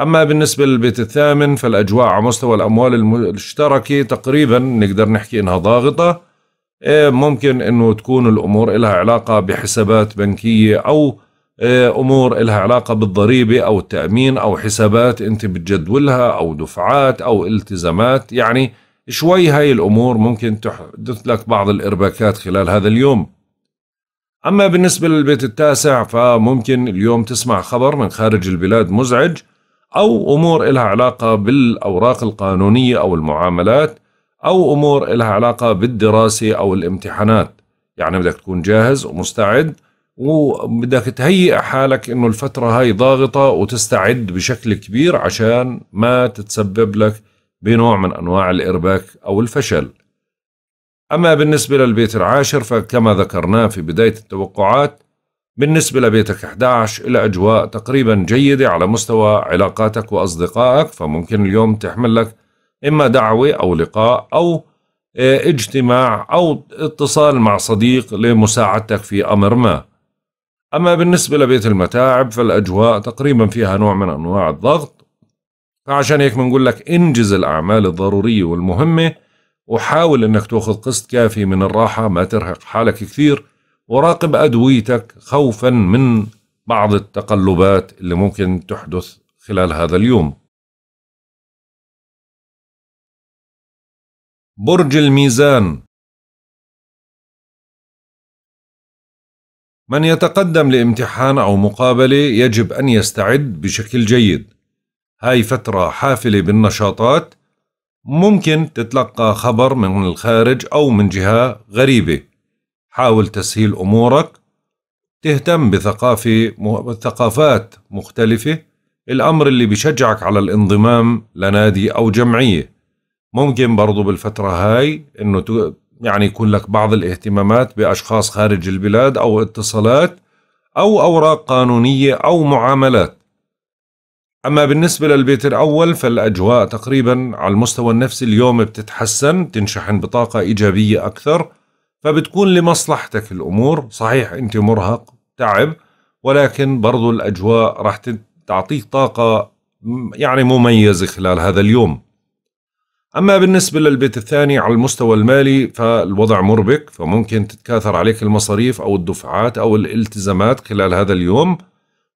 أما بالنسبة للبيت الثامن فالأجواء على مستوى الأموال المشتركة تقريبا نقدر نحكي أنها ضاغطة إيه، ممكن انه تكون الامور لها علاقه بحسابات بنكيه او إيه، امور لها علاقه بالضريبه او التامين او حسابات انت بتجدولها او دفعات او التزامات يعني شوي هاي الامور ممكن تحدث لك بعض الارباكات خلال هذا اليوم اما بالنسبه للبيت التاسع فممكن اليوم تسمع خبر من خارج البلاد مزعج او امور لها علاقه بالاوراق القانونيه او المعاملات أو أمور لها علاقة بالدراسة أو الامتحانات يعني بدك تكون جاهز ومستعد وبدك تهيئ حالك انه الفترة هاي ضاغطة وتستعد بشكل كبير عشان ما تتسبب لك بنوع من انواع الارباك او الفشل. اما بالنسبة للبيت العاشر فكما ذكرناه في بداية التوقعات بالنسبة لبيتك 11 إلى أجواء تقريبا جيدة على مستوى علاقاتك وأصدقائك فممكن اليوم تحمل لك إما دعوة أو لقاء أو آه، اجتماع أو اتصال مع صديق لمساعدتك في أمر ما أما بالنسبة لبيت المتاعب فالأجواء تقريبا فيها نوع من أنواع الضغط فعشان هيك بنقول لك انجز الأعمال الضرورية والمهمة وحاول أنك تأخذ قسط كافي من الراحة ما ترهق حالك كثير وراقب أدويتك خوفا من بعض التقلبات اللي ممكن تحدث خلال هذا اليوم برج الميزان من يتقدم لامتحان أو مقابلة يجب أن يستعد بشكل جيد هاي فترة حافلة بالنشاطات ممكن تتلقى خبر من الخارج أو من جهة غريبة حاول تسهيل أمورك تهتم بثقافة ثقافات مختلفة الأمر اللي بشجعك على الانضمام لنادي أو جمعية ممكن برضو بالفترة هاي انه يعني يكون لك بعض الاهتمامات باشخاص خارج البلاد او اتصالات او اوراق قانونية او معاملات اما بالنسبة للبيت الاول فالاجواء تقريبا على المستوى النفسي اليوم بتتحسن تنشحن بطاقة ايجابية اكثر فبتكون لمصلحتك الامور صحيح انت مرهق تعب ولكن برضو الاجواء راح تعطيك طاقة يعني مميزة خلال هذا اليوم أما بالنسبة للبيت الثاني على المستوى المالي فالوضع مربك فممكن تتكاثر عليك المصاريف أو الدفعات أو الالتزامات خلال هذا اليوم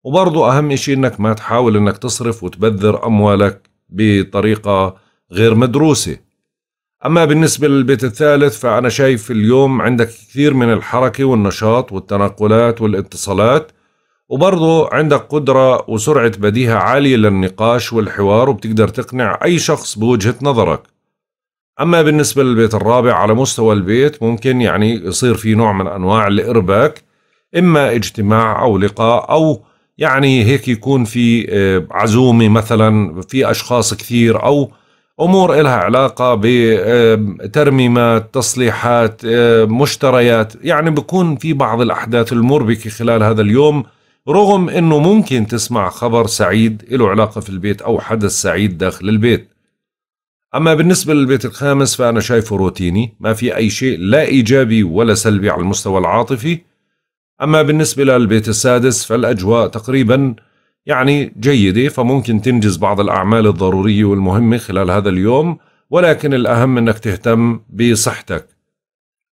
وبرضه أهم شيء أنك ما تحاول أنك تصرف وتبذر أموالك بطريقة غير مدروسة أما بالنسبة للبيت الثالث فأنا شايف اليوم عندك كثير من الحركة والنشاط والتنقلات والاتصالات وبرضه عندك قدرة وسرعة بديهة عالية للنقاش والحوار وبتقدر تقنع أي شخص بوجهة نظرك أما بالنسبة للبيت الرابع على مستوى البيت ممكن يعني يصير في نوع من أنواع الإرباك إما اجتماع أو لقاء أو يعني هيك يكون في آه، عزومة مثلا في أشخاص كثير أو أمور إلها علاقة بترميمات آه، تصليحات آه، مشتريات يعني بكون في بعض الأحداث المربكة خلال هذا اليوم رغم انه ممكن تسمع خبر سعيد له علاقة في البيت او حدث سعيد داخل البيت اما بالنسبة للبيت الخامس فانا شايفه روتيني ما في اي شيء لا ايجابي ولا سلبي على المستوى العاطفي اما بالنسبة للبيت السادس فالاجواء تقريبا يعني جيدة فممكن تنجز بعض الاعمال الضرورية والمهمة خلال هذا اليوم ولكن الاهم انك تهتم بصحتك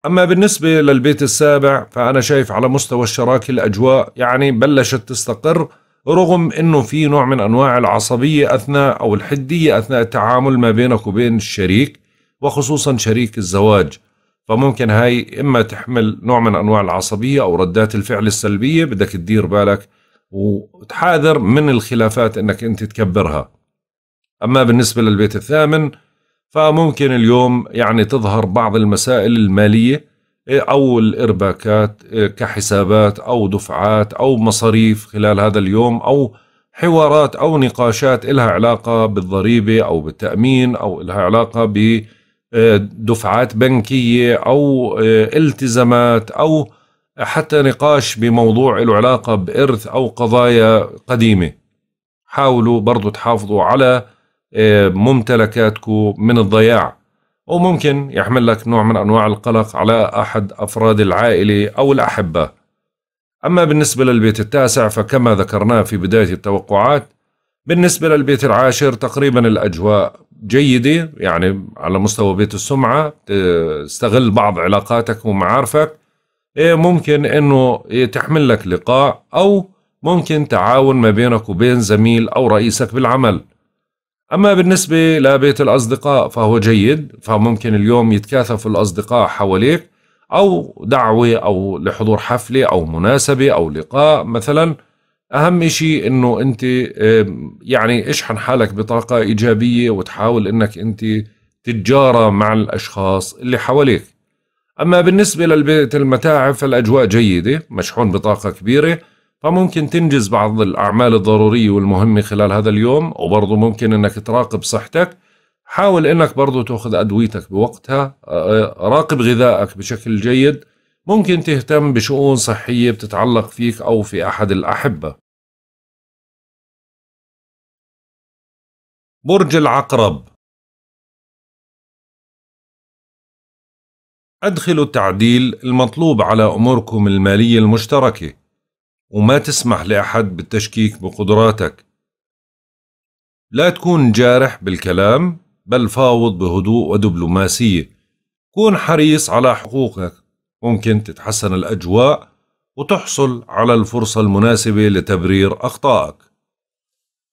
أما بالنسبة للبيت السابع فأنا شايف على مستوى الشراكة الأجواء يعني بلشت تستقر رغم أنه في نوع من أنواع العصبية أثناء أو الحدية أثناء التعامل ما بينك وبين الشريك وخصوصا شريك الزواج فممكن هاي إما تحمل نوع من أنواع العصبية أو ردات الفعل السلبية بدك تدير بالك وتحاذر من الخلافات أنك أنت تكبرها أما بالنسبة للبيت الثامن فممكن اليوم يعني تظهر بعض المسائل المالية إيه، أو الإرباكات إيه، كحسابات أو دفعات أو مصاريف خلال هذا اليوم أو حوارات أو نقاشات إلها علاقة بالضريبة أو بالتأمين أو إلها علاقة بدفعات إيه، بنكية أو التزامات أو حتى نقاش بموضوع له علاقة بإرث أو قضايا قديمة حاولوا برضو تحافظوا على ممتلكاتك من الضياع وممكن يحمل لك نوع من أنواع القلق على أحد أفراد العائلة أو الأحبة أما بالنسبة للبيت التاسع فكما ذكرناه في بداية التوقعات بالنسبة للبيت العاشر تقريبا الأجواء جيدة يعني على مستوى بيت السمعة استغل بعض علاقاتك ومعارفك إيه، ممكن أنه تحمل لك لقاء أو ممكن تعاون ما بينك وبين زميل أو رئيسك بالعمل أما بالنسبة لبيت الأصدقاء فهو جيد فممكن اليوم يتكاثف الأصدقاء حواليك أو دعوة أو لحضور حفلة أو مناسبة أو لقاء مثلا أهم شيء أنه أنت يعني اشحن حالك بطاقة إيجابية وتحاول أنك أنت تتجارى مع الأشخاص اللي حواليك أما بالنسبة للبيت المتاعب فالأجواء جيدة مشحون بطاقة كبيرة فممكن تنجز بعض الأعمال الضرورية والمهمة خلال هذا اليوم وبرضه ممكن أنك تراقب صحتك حاول أنك برضه تأخذ أدويتك بوقتها آه، آه، راقب غذائك بشكل جيد ممكن تهتم بشؤون صحية بتتعلق فيك أو في أحد الأحبة برج العقرب أدخلوا التعديل المطلوب على أموركم المالية المشتركة وما تسمح لأحد بالتشكيك بقدراتك لا تكون جارح بالكلام بل فاوض بهدوء ودبلوماسية كون حريص على حقوقك ممكن تتحسن الأجواء وتحصل على الفرصة المناسبة لتبرير أخطائك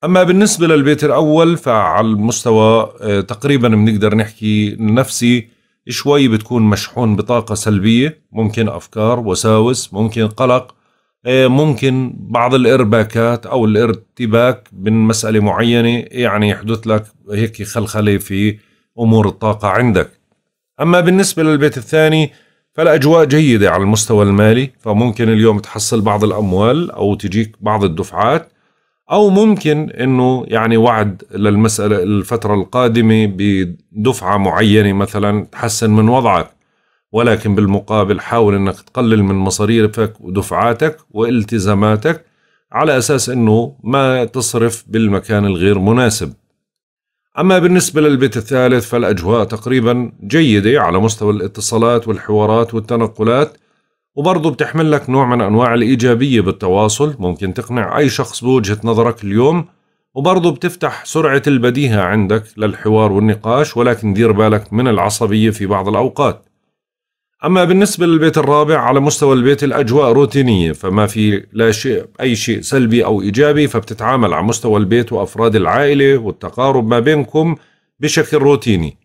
أما بالنسبة للبيت الأول فعلى المستوى آه، تقريبا بنقدر نحكي نفسي شوي بتكون مشحون بطاقة سلبية ممكن أفكار وساوس ممكن قلق إيه، ممكن بعض الارباكات او الارتباك من مساله معينه يعني يحدث لك هيك خلخله في امور الطاقه عندك. اما بالنسبه للبيت الثاني فالاجواء جيده على المستوى المالي فممكن اليوم تحصل بعض الاموال او تجيك بعض الدفعات او ممكن انه يعني وعد للمساله الفتره القادمه بدفعه معينه مثلا تحسن من وضعك. ولكن بالمقابل حاول انك تقلل من مصاريفك ودفعاتك والتزاماتك على اساس انه ما تصرف بالمكان الغير مناسب. اما بالنسبه للبيت الثالث فالاجواء تقريبا جيده على مستوى الاتصالات والحوارات والتنقلات وبرضه بتحمل لك نوع من انواع الايجابيه بالتواصل، ممكن تقنع اي شخص بوجهه نظرك اليوم وبرضه بتفتح سرعه البديهه عندك للحوار والنقاش ولكن دير بالك من العصبيه في بعض الاوقات. أما بالنسبة للبيت الرابع على مستوى البيت الأجواء روتينية فما في لا شيء أي شيء سلبي أو إيجابي فبتتعامل على مستوى البيت وأفراد العائلة والتقارب ما بينكم بشكل روتيني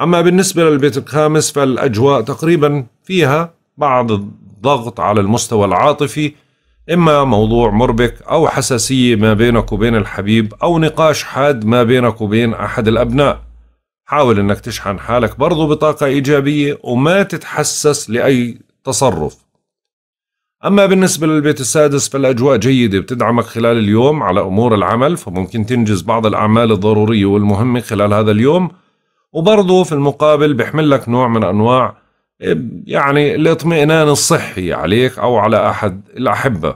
أما بالنسبة للبيت الخامس فالأجواء تقريبا فيها بعض الضغط على المستوى العاطفي إما موضوع مربك أو حساسية ما بينك وبين الحبيب أو نقاش حاد ما بينك وبين أحد الأبناء حاول انك تشحن حالك برضو بطاقة ايجابية وما تتحسس لاي تصرف اما بالنسبة للبيت السادس فالاجواء جيدة بتدعمك خلال اليوم على امور العمل فممكن تنجز بعض الاعمال الضرورية والمهمة خلال هذا اليوم وبرضه في المقابل بيحمل لك نوع من انواع يعني الاطمئنان الصحي عليك او على احد الاحبه.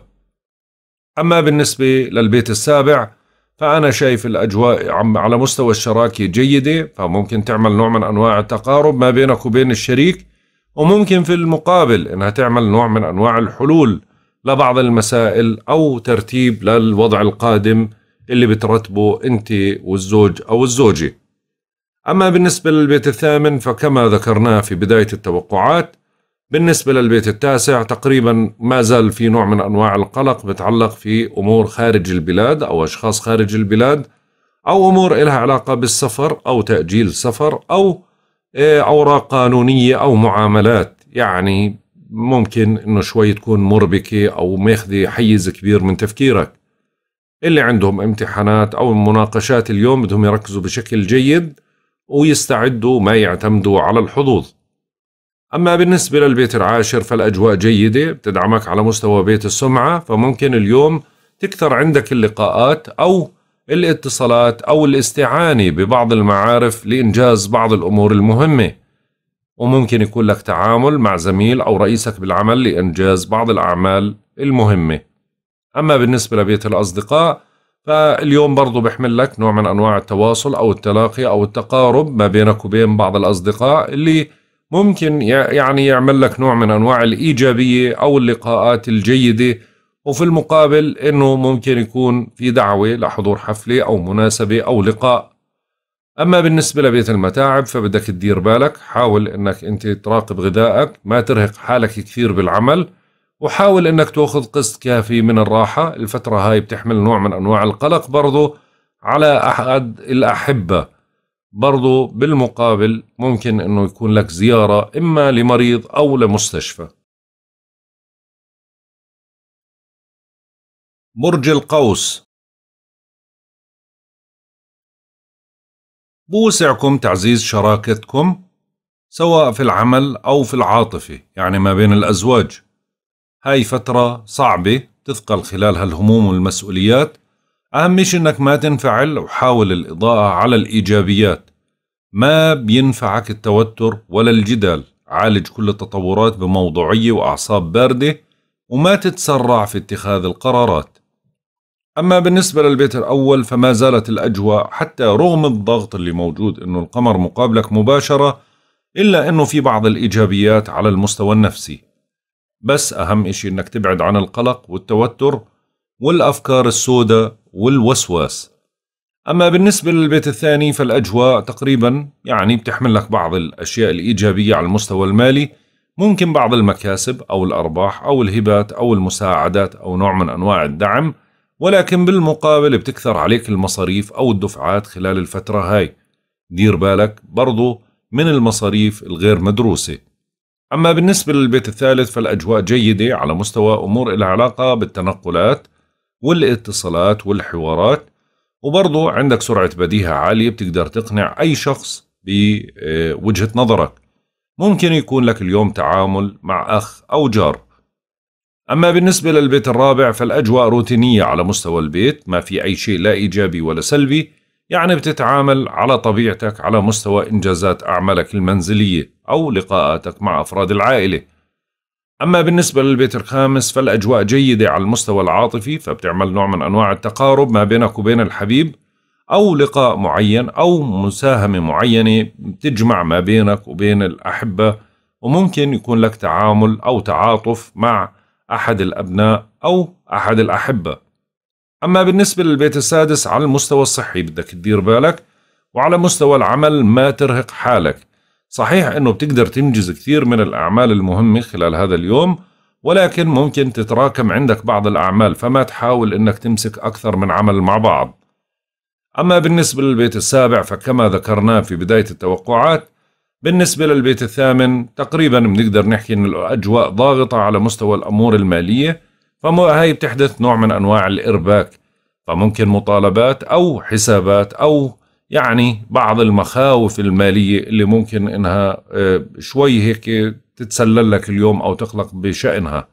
اما بالنسبه للبيت السابع فأنا شايف الأجواء على مستوى الشراكة جيدة فممكن تعمل نوع من أنواع التقارب ما بينك وبين الشريك وممكن في المقابل إنها تعمل نوع من أنواع الحلول لبعض المسائل أو ترتيب للوضع القادم اللي بترتبه أنت والزوج أو الزوجة أما بالنسبة للبيت الثامن فكما ذكرناه في بداية التوقعات بالنسبة للبيت التاسع تقريبا ما زال في نوع من أنواع القلق بتعلق في أمور خارج البلاد أو أشخاص خارج البلاد أو أمور إلها علاقة بالسفر أو تأجيل سفر أو إيه، أوراق قانونية أو معاملات يعني ممكن أنه شوي تكون مربكة أو ماخذة حيز كبير من تفكيرك اللي عندهم امتحانات أو مناقشات اليوم بدهم يركزوا بشكل جيد ويستعدوا ما يعتمدوا على الحظوظ أما بالنسبة للبيت العاشر فالأجواء جيدة بتدعمك على مستوى بيت السمعة فممكن اليوم تكثر عندك اللقاءات أو الاتصالات أو الاستعانة ببعض المعارف لإنجاز بعض الأمور المهمة وممكن يكون لك تعامل مع زميل أو رئيسك بالعمل لإنجاز بعض الأعمال المهمة أما بالنسبة لبيت الأصدقاء فاليوم برضو بحمل لك نوع من أنواع التواصل أو التلاقي أو التقارب ما بينك وبين بعض الأصدقاء اللي ممكن يعني يعمل لك نوع من انواع الايجابيه او اللقاءات الجيده وفي المقابل انه ممكن يكون في دعوه لحضور حفله او مناسبه او لقاء اما بالنسبه لبيت المتاعب فبدك تدير بالك حاول انك انت تراقب غذائك ما ترهق حالك كثير بالعمل وحاول انك تاخذ قسط كافي من الراحه الفتره هاي بتحمل نوع من انواع القلق برضه على احد الاحبه برضو بالمقابل ممكن انه يكون لك زيارة اما لمريض او لمستشفى برج القوس بوسعكم تعزيز شراكتكم سواء في العمل أو في العاطفة يعني ما بين الأزواج هاي فترة صعبة تثقل خلالها الهموم والمسؤوليات أهم شيء إنك ما تنفعل وحاول الإضاءة على الإيجابيات ما بينفعك التوتر ولا الجدال عالج كل التطورات بموضوعية وأعصاب باردة وما تتسرع في اتخاذ القرارات أما بالنسبة للبيت الأول فما زالت الأجواء حتى رغم الضغط اللي موجود أنه القمر مقابلك مباشرة إلا أنه في بعض الإيجابيات على المستوى النفسي بس أهم إشي أنك تبعد عن القلق والتوتر والأفكار السوداء والوسواس أما بالنسبة للبيت الثاني فالأجواء تقريبا يعني بتحمل لك بعض الأشياء الإيجابية على المستوى المالي ممكن بعض المكاسب أو الأرباح أو الهبات أو المساعدات أو نوع من أنواع الدعم ولكن بالمقابل بتكثر عليك المصاريف أو الدفعات خلال الفترة هاي دير بالك برضو من المصاريف الغير مدروسة أما بالنسبة للبيت الثالث فالأجواء جيدة على مستوى أمور العلاقة بالتنقلات والاتصالات والحوارات وبرضه عندك سرعة بديهة عالية بتقدر تقنع أي شخص بوجهة نظرك ممكن يكون لك اليوم تعامل مع أخ أو جار أما بالنسبة للبيت الرابع فالأجواء روتينية على مستوى البيت ما في أي شيء لا إيجابي ولا سلبي يعني بتتعامل على طبيعتك على مستوى إنجازات أعمالك المنزلية أو لقاءاتك مع أفراد العائلة أما بالنسبة للبيت الخامس فالأجواء جيدة على المستوى العاطفي فبتعمل نوع من أنواع التقارب ما بينك وبين الحبيب أو لقاء معين أو مساهمة معينة بتجمع ما بينك وبين الأحبة وممكن يكون لك تعامل أو تعاطف مع أحد الأبناء أو أحد الأحبة أما بالنسبة للبيت السادس على المستوى الصحي بدك تدير بالك وعلى مستوى العمل ما ترهق حالك صحيح أنه بتقدر تنجز كثير من الأعمال المهمة خلال هذا اليوم ولكن ممكن تتراكم عندك بعض الأعمال فما تحاول أنك تمسك أكثر من عمل مع بعض أما بالنسبة للبيت السابع فكما ذكرناه في بداية التوقعات بالنسبة للبيت الثامن تقريبا بنقدر نحكي أن الأجواء ضاغطة على مستوى الأمور المالية فهي بتحدث نوع من أنواع الإرباك فممكن مطالبات أو حسابات أو يعني بعض المخاوف المالية اللي ممكن إنها آه، شوي هيك تتسلل لك اليوم أو تقلق بشأنها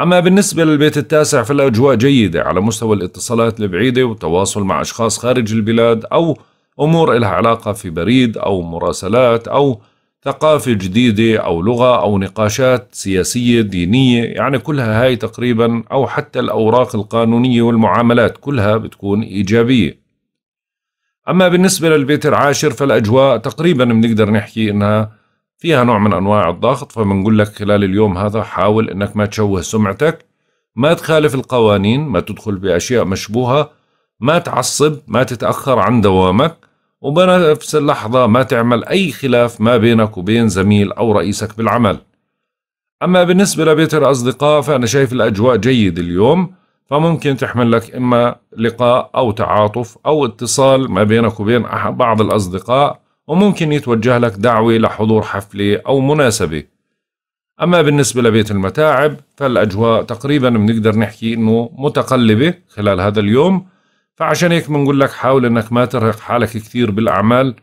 أما بالنسبة للبيت التاسع فالأجواء جيدة على مستوى الاتصالات البعيدة والتواصل مع أشخاص خارج البلاد أو أمور إلها علاقة في بريد أو مراسلات أو ثقافة جديدة أو لغة أو نقاشات سياسية دينية يعني كلها هاي تقريبا أو حتى الأوراق القانونية والمعاملات كلها بتكون إيجابية أما بالنسبة للبيت العاشر فالأجواء تقريبا بنقدر نحكي إنها فيها نوع من أنواع الضغط فبنقول لك خلال اليوم هذا حاول إنك ما تشوه سمعتك ما تخالف القوانين ما تدخل بأشياء مشبوهة ما تعصب ما تتأخر عن دوامك وبنفس اللحظة ما تعمل أي خلاف ما بينك وبين زميل أو رئيسك بالعمل أما بالنسبة لبيت الأصدقاء فأنا شايف الأجواء جيد اليوم فممكن تحمل لك إما لقاء أو تعاطف أو اتصال ما بينك وبين بعض الأصدقاء وممكن يتوجه لك دعوة لحضور حفلة أو مناسبة أما بالنسبة لبيت المتاعب فالأجواء تقريبا بنقدر نحكي إنه متقلبة خلال هذا اليوم فعشان هيك بنقول لك حاول إنك ما ترهق حالك كثير بالأعمال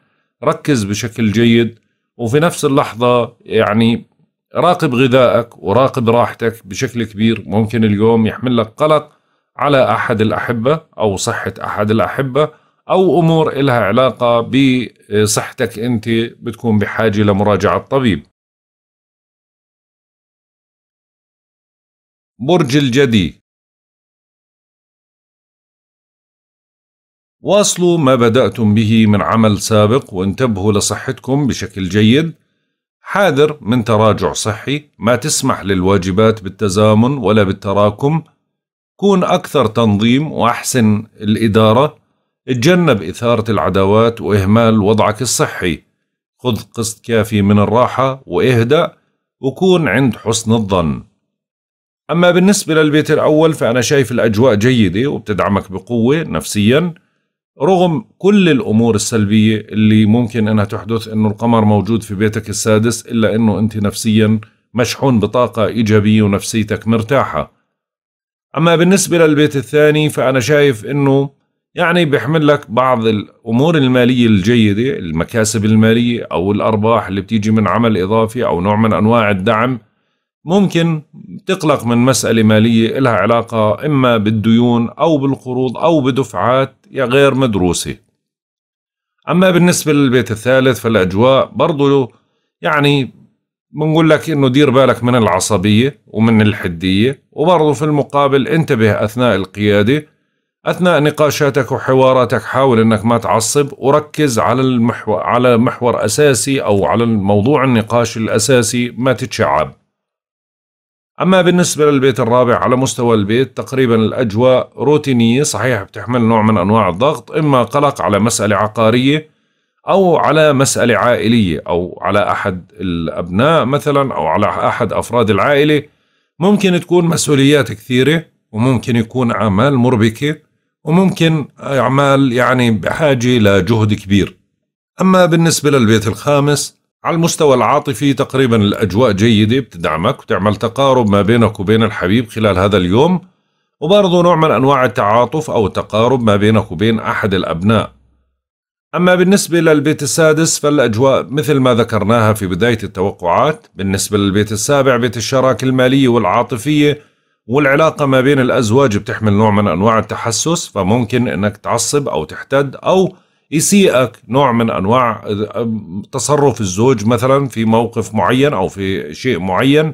ركز بشكل جيد وفي نفس اللحظة يعني راقب غذائك وراقب راحتك بشكل كبير ممكن اليوم يحمل لك قلق على أحد الأحبة أو صحة أحد الأحبة أو أمور إلها علاقة بصحتك أنت بتكون بحاجة لمراجعة طبيب برج الجدي واصلوا ما بدأتم به من عمل سابق وانتبهوا لصحتكم بشكل جيد حاذر من تراجع صحي ما تسمح للواجبات بالتزامن ولا بالتراكم كون أكثر تنظيم وأحسن الإدارة اتجنب إثارة العداوات وإهمال وضعك الصحي خذ قسط كافي من الراحة واهدأ وكون عند حسن الظن أما بالنسبة للبيت الأول فأنا شايف الأجواء جيدة وبتدعمك بقوة نفسيا رغم كل الامور السلبيه اللي ممكن انها تحدث انه القمر موجود في بيتك السادس الا انه انت نفسيا مشحون بطاقه ايجابيه ونفسيتك مرتاحه. اما بالنسبه للبيت الثاني فانا شايف انه يعني بيحمل لك بعض الامور الماليه الجيده، المكاسب الماليه او الارباح اللي بتيجي من عمل اضافي او نوع من انواع الدعم ممكن تقلق من مسألة مالية لها علاقة إما بالديون أو بالقروض أو بدفعات غير مدروسة أما بالنسبة للبيت الثالث فالأجواء برضو يعني بنقول لك إنه دير بالك من العصبية ومن الحدية وبرضو في المقابل انتبه أثناء القيادة أثناء نقاشاتك وحواراتك حاول إنك ما تعصب وركز على المحور على محور أساسي أو على الموضوع النقاش الأساسي ما تتشعب أما بالنسبة للبيت الرابع على مستوى البيت تقريبا الأجواء روتينية صحيح بتحمل نوع من أنواع الضغط إما قلق على مسألة عقارية أو على مسألة عائلية أو على أحد الأبناء مثلا أو على أحد أفراد العائلة ممكن تكون مسؤوليات كثيرة وممكن يكون أعمال مربكة وممكن أعمال يعني بحاجة لجهد كبير أما بالنسبة للبيت الخامس على المستوى العاطفي تقريبا الأجواء جيدة بتدعمك وتعمل تقارب ما بينك وبين الحبيب خلال هذا اليوم وبرضه نوع من أنواع التعاطف أو التقارب ما بينك وبين أحد الأبناء أما بالنسبة للبيت السادس فالأجواء مثل ما ذكرناها في بداية التوقعات بالنسبة للبيت السابع بيت الشراكة المالية والعاطفية والعلاقة ما بين الأزواج بتحمل نوع من أنواع التحسس فممكن أنك تعصب أو تحتد أو يسيئك نوع من انواع تصرف الزوج مثلا في موقف معين او في شيء معين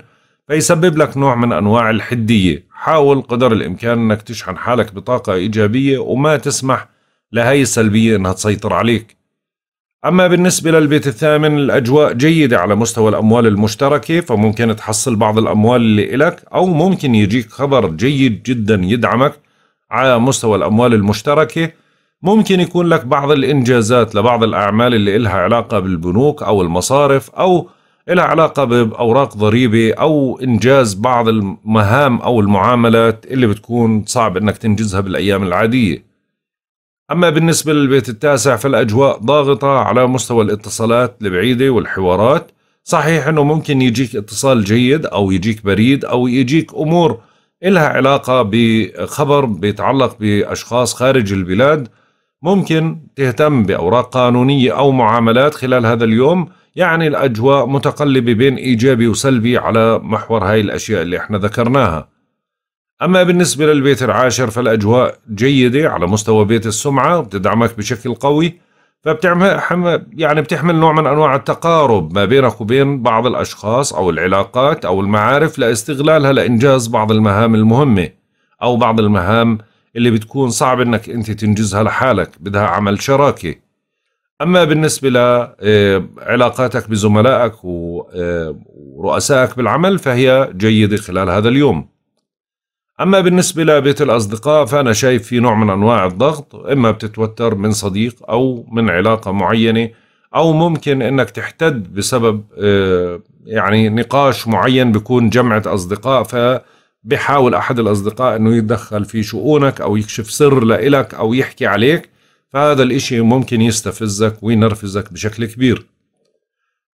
فيسبب لك نوع من انواع الحديه، حاول قدر الامكان انك تشحن حالك بطاقه ايجابيه وما تسمح لهي السلبيه انها تسيطر عليك. اما بالنسبه للبيت الثامن الاجواء جيده على مستوى الاموال المشتركه فممكن تحصل بعض الاموال اللي الك او ممكن يجيك خبر جيد جدا يدعمك على مستوى الاموال المشتركه ممكن يكون لك بعض الإنجازات لبعض الأعمال اللي إلها علاقة بالبنوك أو المصارف أو إلها علاقة بأوراق ضريبة أو إنجاز بعض المهام أو المعاملات اللي بتكون صعب إنك تنجزها بالأيام العادية أما بالنسبة للبيت التاسع فالأجواء ضاغطة على مستوى الاتصالات البعيدة والحوارات صحيح أنه ممكن يجيك اتصال جيد أو يجيك بريد أو يجيك أمور إلها علاقة بخبر بيتعلق بأشخاص خارج البلاد ممكن تهتم بأوراق قانونية أو معاملات خلال هذا اليوم يعني الأجواء متقلبة بين إيجابي وسلبي على محور هاي الأشياء اللي احنا ذكرناها أما بالنسبة للبيت العاشر فالأجواء جيدة على مستوى بيت السمعة بتدعمك بشكل قوي فبتعمل يعني بتحمل نوع من أنواع التقارب ما بينك وبين بعض الأشخاص أو العلاقات أو المعارف لاستغلالها لإنجاز بعض المهام المهمة أو بعض المهام اللي بتكون صعب انك انت تنجزها لحالك بدها عمل شراكه اما بالنسبه لعلاقاتك آه، بزملائك آه، ورؤسائك بالعمل فهي جيده خلال هذا اليوم اما بالنسبه لبيت الاصدقاء فانا شايف في نوع من انواع الضغط اما بتتوتر من صديق او من علاقه معينه او ممكن انك تحتد بسبب آه، يعني نقاش معين بكون جمعه اصدقاء ف بحاول أحد الأصدقاء أنه يتدخل في شؤونك أو يكشف سر لإلك أو يحكي عليك فهذا الإشي ممكن يستفزك وينرفزك بشكل كبير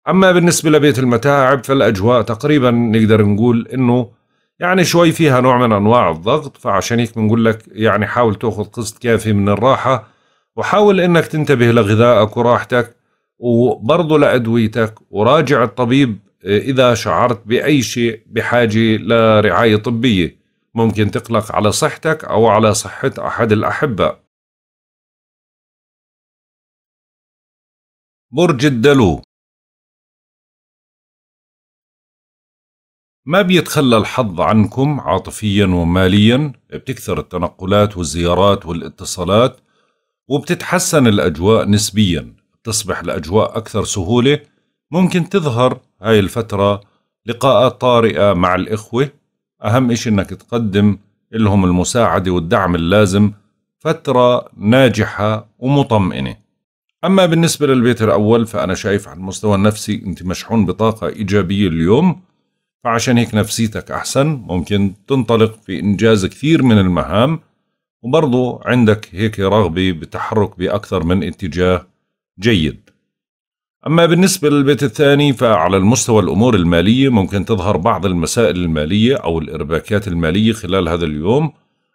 أما بالنسبة لبيت المتاعب فالأجواء تقريبا نقدر نقول أنه يعني شوي فيها نوع من أنواع الضغط فعشان هيك بنقول لك يعني حاول تأخذ قسط كافي من الراحة وحاول أنك تنتبه لغذائك وراحتك وبرضه لأدويتك وراجع الطبيب آه، إذا شعرت بأي شيء بحاجة لرعاية طبية ممكن تقلق على صحتك أو على صحة أحد الأحبة برج الدلو ما بيتخلى الحظ عنكم عاطفيا وماليا بتكثر التنقلات والزيارات والاتصالات وبتتحسن الأجواء نسبيا بتصبح الأجواء أكثر سهولة ممكن تظهر هاي الفترة لقاءات طارئة مع الإخوة أهم إشي إنك تقدم لهم المساعدة والدعم اللازم فترة ناجحة ومطمئنة أما بالنسبة للبيت الأول فأنا شايف على المستوى النفسي أنت مشحون بطاقة إيجابية اليوم فعشان هيك نفسيتك أحسن ممكن تنطلق في إنجاز كثير من المهام وبرضو عندك هيك رغبة بتحرك بأكثر من اتجاه جيد أما بالنسبة للبيت الثاني فعلى المستوى الأمور المالية ممكن تظهر بعض المسائل المالية أو الإرباكات المالية خلال هذا اليوم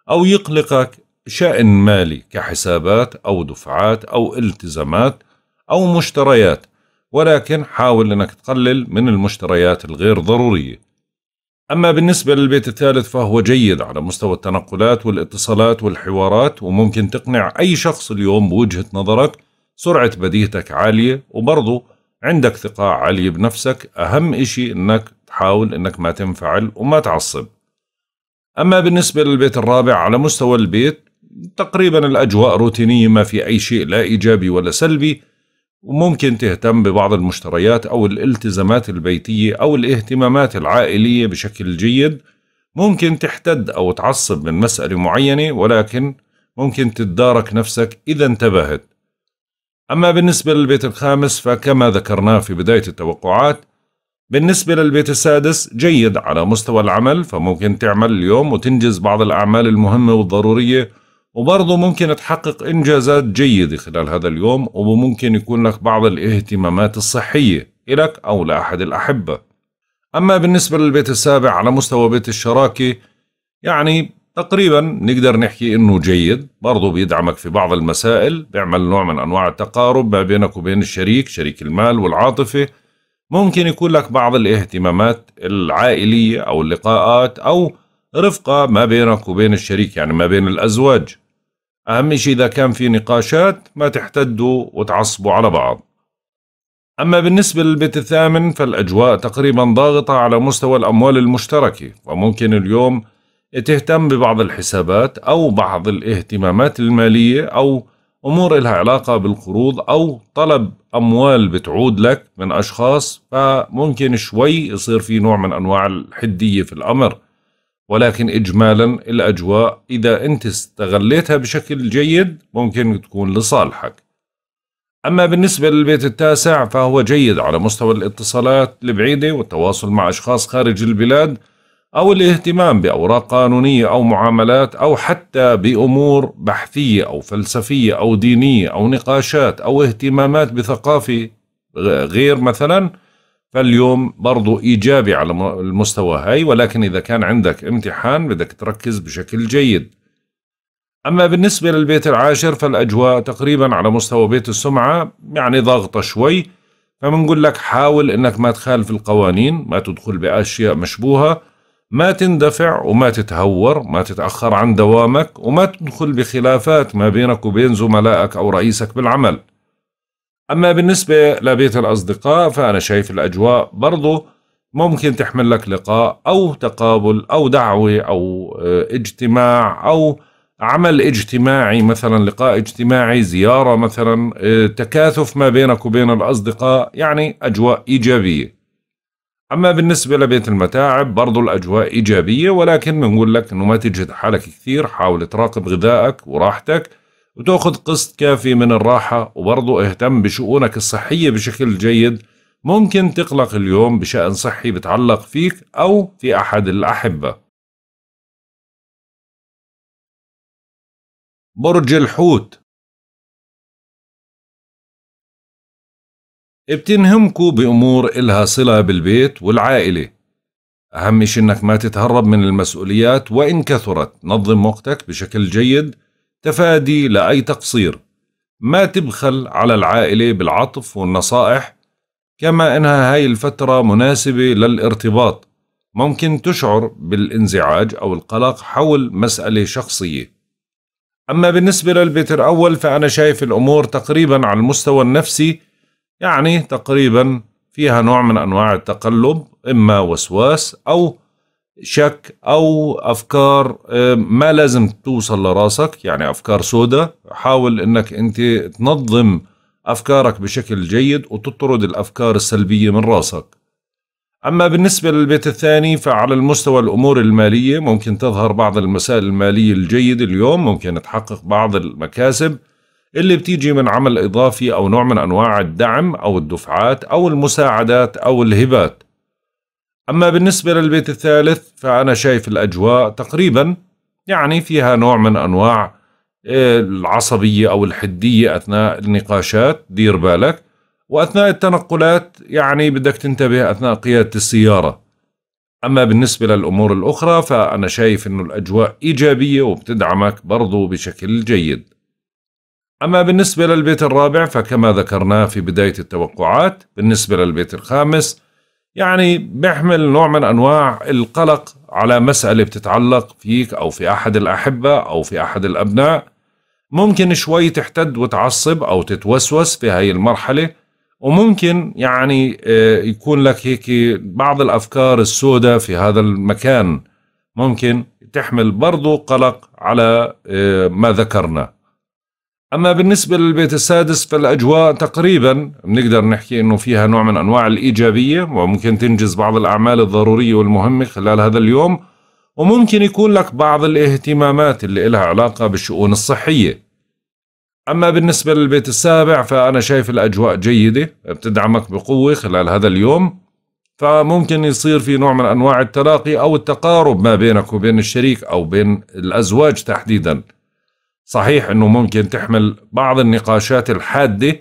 أو يقلقك شأن مالي كحسابات أو دفعات أو التزامات أو مشتريات ولكن حاول أنك تقلل من المشتريات الغير ضرورية أما بالنسبة للبيت الثالث فهو جيد على مستوى التنقلات والاتصالات والحوارات وممكن تقنع أي شخص اليوم بوجهة نظرك سرعة بديهتك عالية وبرضو عندك ثقة عالية بنفسك أهم إشي إنك تحاول إنك ما تنفعل وما تعصب أما بالنسبة للبيت الرابع على مستوى البيت تقريبا الأجواء روتينية ما في أي شيء لا إيجابي ولا سلبي وممكن تهتم ببعض المشتريات أو الالتزامات البيتية أو الاهتمامات العائلية بشكل جيد ممكن تحتد أو تعصب من مسألة معينة ولكن ممكن تتدارك نفسك إذا انتبهت أما بالنسبة للبيت الخامس فكما ذكرناه في بداية التوقعات بالنسبة للبيت السادس جيد على مستوى العمل فممكن تعمل اليوم وتنجز بعض الأعمال المهمة والضرورية وبرضه ممكن تحقق إنجازات جيدة خلال هذا اليوم وممكن يكون لك بعض الاهتمامات الصحية إلك أو لأحد الأحبة أما بالنسبة للبيت السابع على مستوى بيت الشراكة يعني تقريبا نقدر نحكي انه جيد برضه بيدعمك في بعض المسائل بيعمل نوع من انواع التقارب ما بينك وبين الشريك شريك المال والعاطفة ممكن يكون لك بعض الاهتمامات العائلية او اللقاءات او رفقة ما بينك وبين الشريك يعني ما بين الازواج اهم شيء اذا كان في نقاشات ما تحتدوا وتعصبوا على بعض أما بالنسبة للبيت الثامن فالأجواء تقريبا ضاغطة على مستوى الأموال المشتركة وممكن اليوم تهتم ببعض الحسابات أو بعض الاهتمامات المالية أو أمور لها علاقة بالقروض أو طلب أموال بتعود لك من أشخاص فممكن شوي يصير في نوع من أنواع الحدية في الأمر ولكن إجمالا الأجواء إذا أنت استغليتها بشكل جيد ممكن تكون لصالحك أما بالنسبة للبيت التاسع فهو جيد على مستوى الاتصالات البعيدة والتواصل مع أشخاص خارج البلاد أو الاهتمام بأوراق قانونية أو معاملات أو حتى بأمور بحثية أو فلسفية أو دينية أو نقاشات أو اهتمامات بثقافة غير مثلا فاليوم برضو إيجابي على المستوى هاي ولكن إذا كان عندك امتحان بدك تركز بشكل جيد أما بالنسبة للبيت العاشر فالأجواء تقريبا على مستوى بيت السمعة يعني ضاغطة شوي فبنقول لك حاول انك ما تخالف القوانين ما تدخل باشياء مشبوهه ما تندفع وما تتهور ما تتأخر عن دوامك وما تدخل بخلافات ما بينك وبين زملائك أو رئيسك بالعمل أما بالنسبة لبيت الأصدقاء فأنا شايف الأجواء برضو ممكن تحمل لك لقاء أو تقابل أو دعوة أو آه، اجتماع أو عمل اجتماعي مثلا لقاء اجتماعي زيارة مثلا آه، تكاثف ما بينك وبين الأصدقاء يعني أجواء إيجابية أما بالنسبة لبيت المتاعب برضو الأجواء إيجابية ولكن بنقول لك إنه ما تجهد حالك كثير حاول تراقب غذائك وراحتك وتأخذ قسط كافي من الراحة وبرضو اهتم بشؤونك الصحية بشكل جيد ممكن تقلق اليوم بشأن صحي بتعلق فيك أو في أحد الأحبة برج الحوت بتنهمكوا بأمور إلها صلة بالبيت والعائلة أهم شي إنك ما تتهرب من المسؤوليات وإن كثرت نظم وقتك بشكل جيد تفادي لأي تقصير ما تبخل على العائلة بالعطف والنصائح كما إنها هاي الفترة مناسبة للارتباط ممكن تشعر بالانزعاج أو القلق حول مسألة شخصية أما بالنسبة للبيت الأول فأنا شايف الأمور تقريبا على المستوى النفسي يعني تقريبا فيها نوع من انواع التقلب اما وسواس او شك او افكار ما لازم توصل لراسك يعني افكار سوداء حاول انك انت تنظم افكارك بشكل جيد وتطرد الافكار السلبيه من راسك اما بالنسبه للبيت الثاني فعلى المستوى الامور الماليه ممكن تظهر بعض المسائل الماليه الجيده اليوم ممكن تحقق بعض المكاسب اللي بتيجي من عمل إضافي أو نوع من أنواع الدعم أو الدفعات أو المساعدات أو الهبات أما بالنسبة للبيت الثالث فأنا شايف الأجواء تقريبا يعني فيها نوع من أنواع آه، العصبية أو الحدية أثناء النقاشات دير بالك وأثناء التنقلات يعني بدك تنتبه أثناء قيادة السيارة أما بالنسبة للأمور الأخرى فأنا شايف أنه الأجواء إيجابية وبتدعمك برضو بشكل جيد أما بالنسبة للبيت الرابع فكما ذكرناه في بداية التوقعات بالنسبة للبيت الخامس يعني بيحمل نوع من أنواع القلق على مسألة بتتعلق فيك أو في أحد الأحبة أو في أحد الأبناء ممكن شوي تحتد وتعصب أو تتوسوس في هاي المرحلة وممكن يعني آه، يكون لك هيك بعض الأفكار السوداء في هذا المكان ممكن تحمل برضو قلق على آه، ما ذكرنا أما بالنسبة للبيت السادس فالأجواء تقريبا بنقدر نحكي أنه فيها نوع من أنواع الإيجابية وممكن تنجز بعض الأعمال الضرورية والمهمة خلال هذا اليوم وممكن يكون لك بعض الاهتمامات اللي إلها علاقة بالشؤون الصحية أما بالنسبة للبيت السابع فأنا شايف الأجواء جيدة بتدعمك بقوة خلال هذا اليوم فممكن يصير في نوع من أنواع التلاقي أو التقارب ما بينك وبين الشريك أو بين الأزواج تحديداً صحيح أنه ممكن تحمل بعض النقاشات الحادة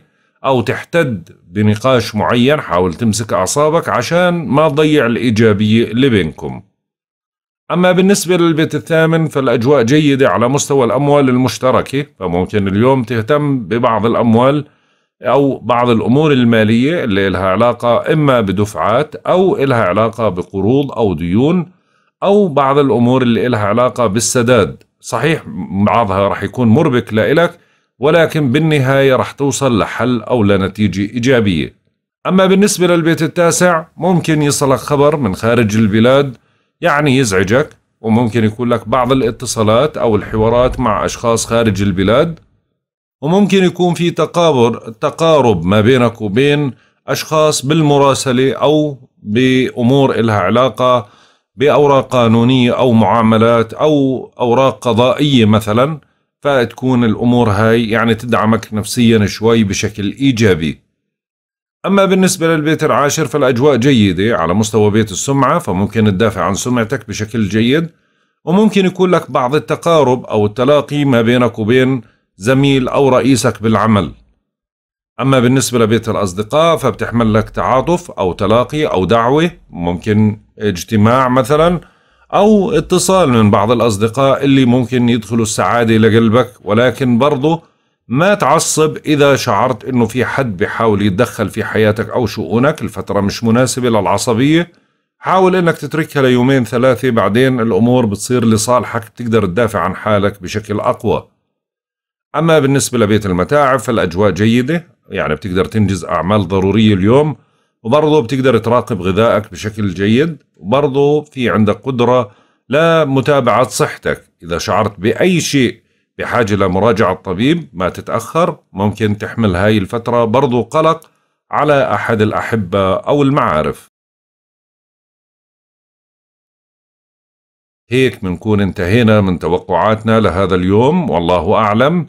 أو تحتد بنقاش معين حاول تمسك أعصابك عشان ما تضيع الإيجابية اللي بينكم أما بالنسبة للبيت الثامن فالأجواء جيدة على مستوى الأموال المشتركة فممكن اليوم تهتم ببعض الأموال أو بعض الأمور المالية اللي لها علاقة إما بدفعات أو لها علاقة بقروض أو ديون أو بعض الأمور اللي لها علاقة بالسداد صحيح بعضها راح يكون مربك لإلك ولكن بالنهاية راح توصل لحل أو لنتيجة إيجابية أما بالنسبة للبيت التاسع ممكن يصلك خبر من خارج البلاد يعني يزعجك وممكن يكون لك بعض الاتصالات أو الحوارات مع أشخاص خارج البلاد وممكن يكون في تقابر تقارب ما بينك وبين أشخاص بالمراسلة أو بأمور إلها علاقة باوراق قانونيه او معاملات او اوراق قضائيه مثلا فتكون الامور هاي يعني تدعمك نفسيا شوي بشكل ايجابي. اما بالنسبه للبيت العاشر فالاجواء جيده على مستوى بيت السمعه فممكن تدافع عن سمعتك بشكل جيد وممكن يكون لك بعض التقارب او التلاقي ما بينك وبين زميل او رئيسك بالعمل. أما بالنسبة لبيت الأصدقاء فبتحمل لك تعاطف أو تلاقي أو دعوة ممكن اجتماع مثلا أو اتصال من بعض الأصدقاء اللي ممكن يدخلوا السعادة لقلبك ولكن برضه ما تعصب إذا شعرت إنه في حد بحاول يتدخل في حياتك أو شؤونك الفترة مش مناسبة للعصبية حاول إنك تتركها ليومين ثلاثة بعدين الأمور بتصير لصالحك بتقدر تدافع عن حالك بشكل أقوى أما بالنسبة لبيت المتاعب فالأجواء جيدة يعني بتقدر تنجز أعمال ضرورية اليوم وبرضه بتقدر تراقب غذائك بشكل جيد وبرضه في عندك قدرة لمتابعة صحتك إذا شعرت بأي شيء بحاجة لمراجعة طبيب ما تتأخر ممكن تحمل هاي الفترة برضو قلق على أحد الأحبة أو المعارف هيك منكون انتهينا من توقعاتنا لهذا اليوم والله أعلم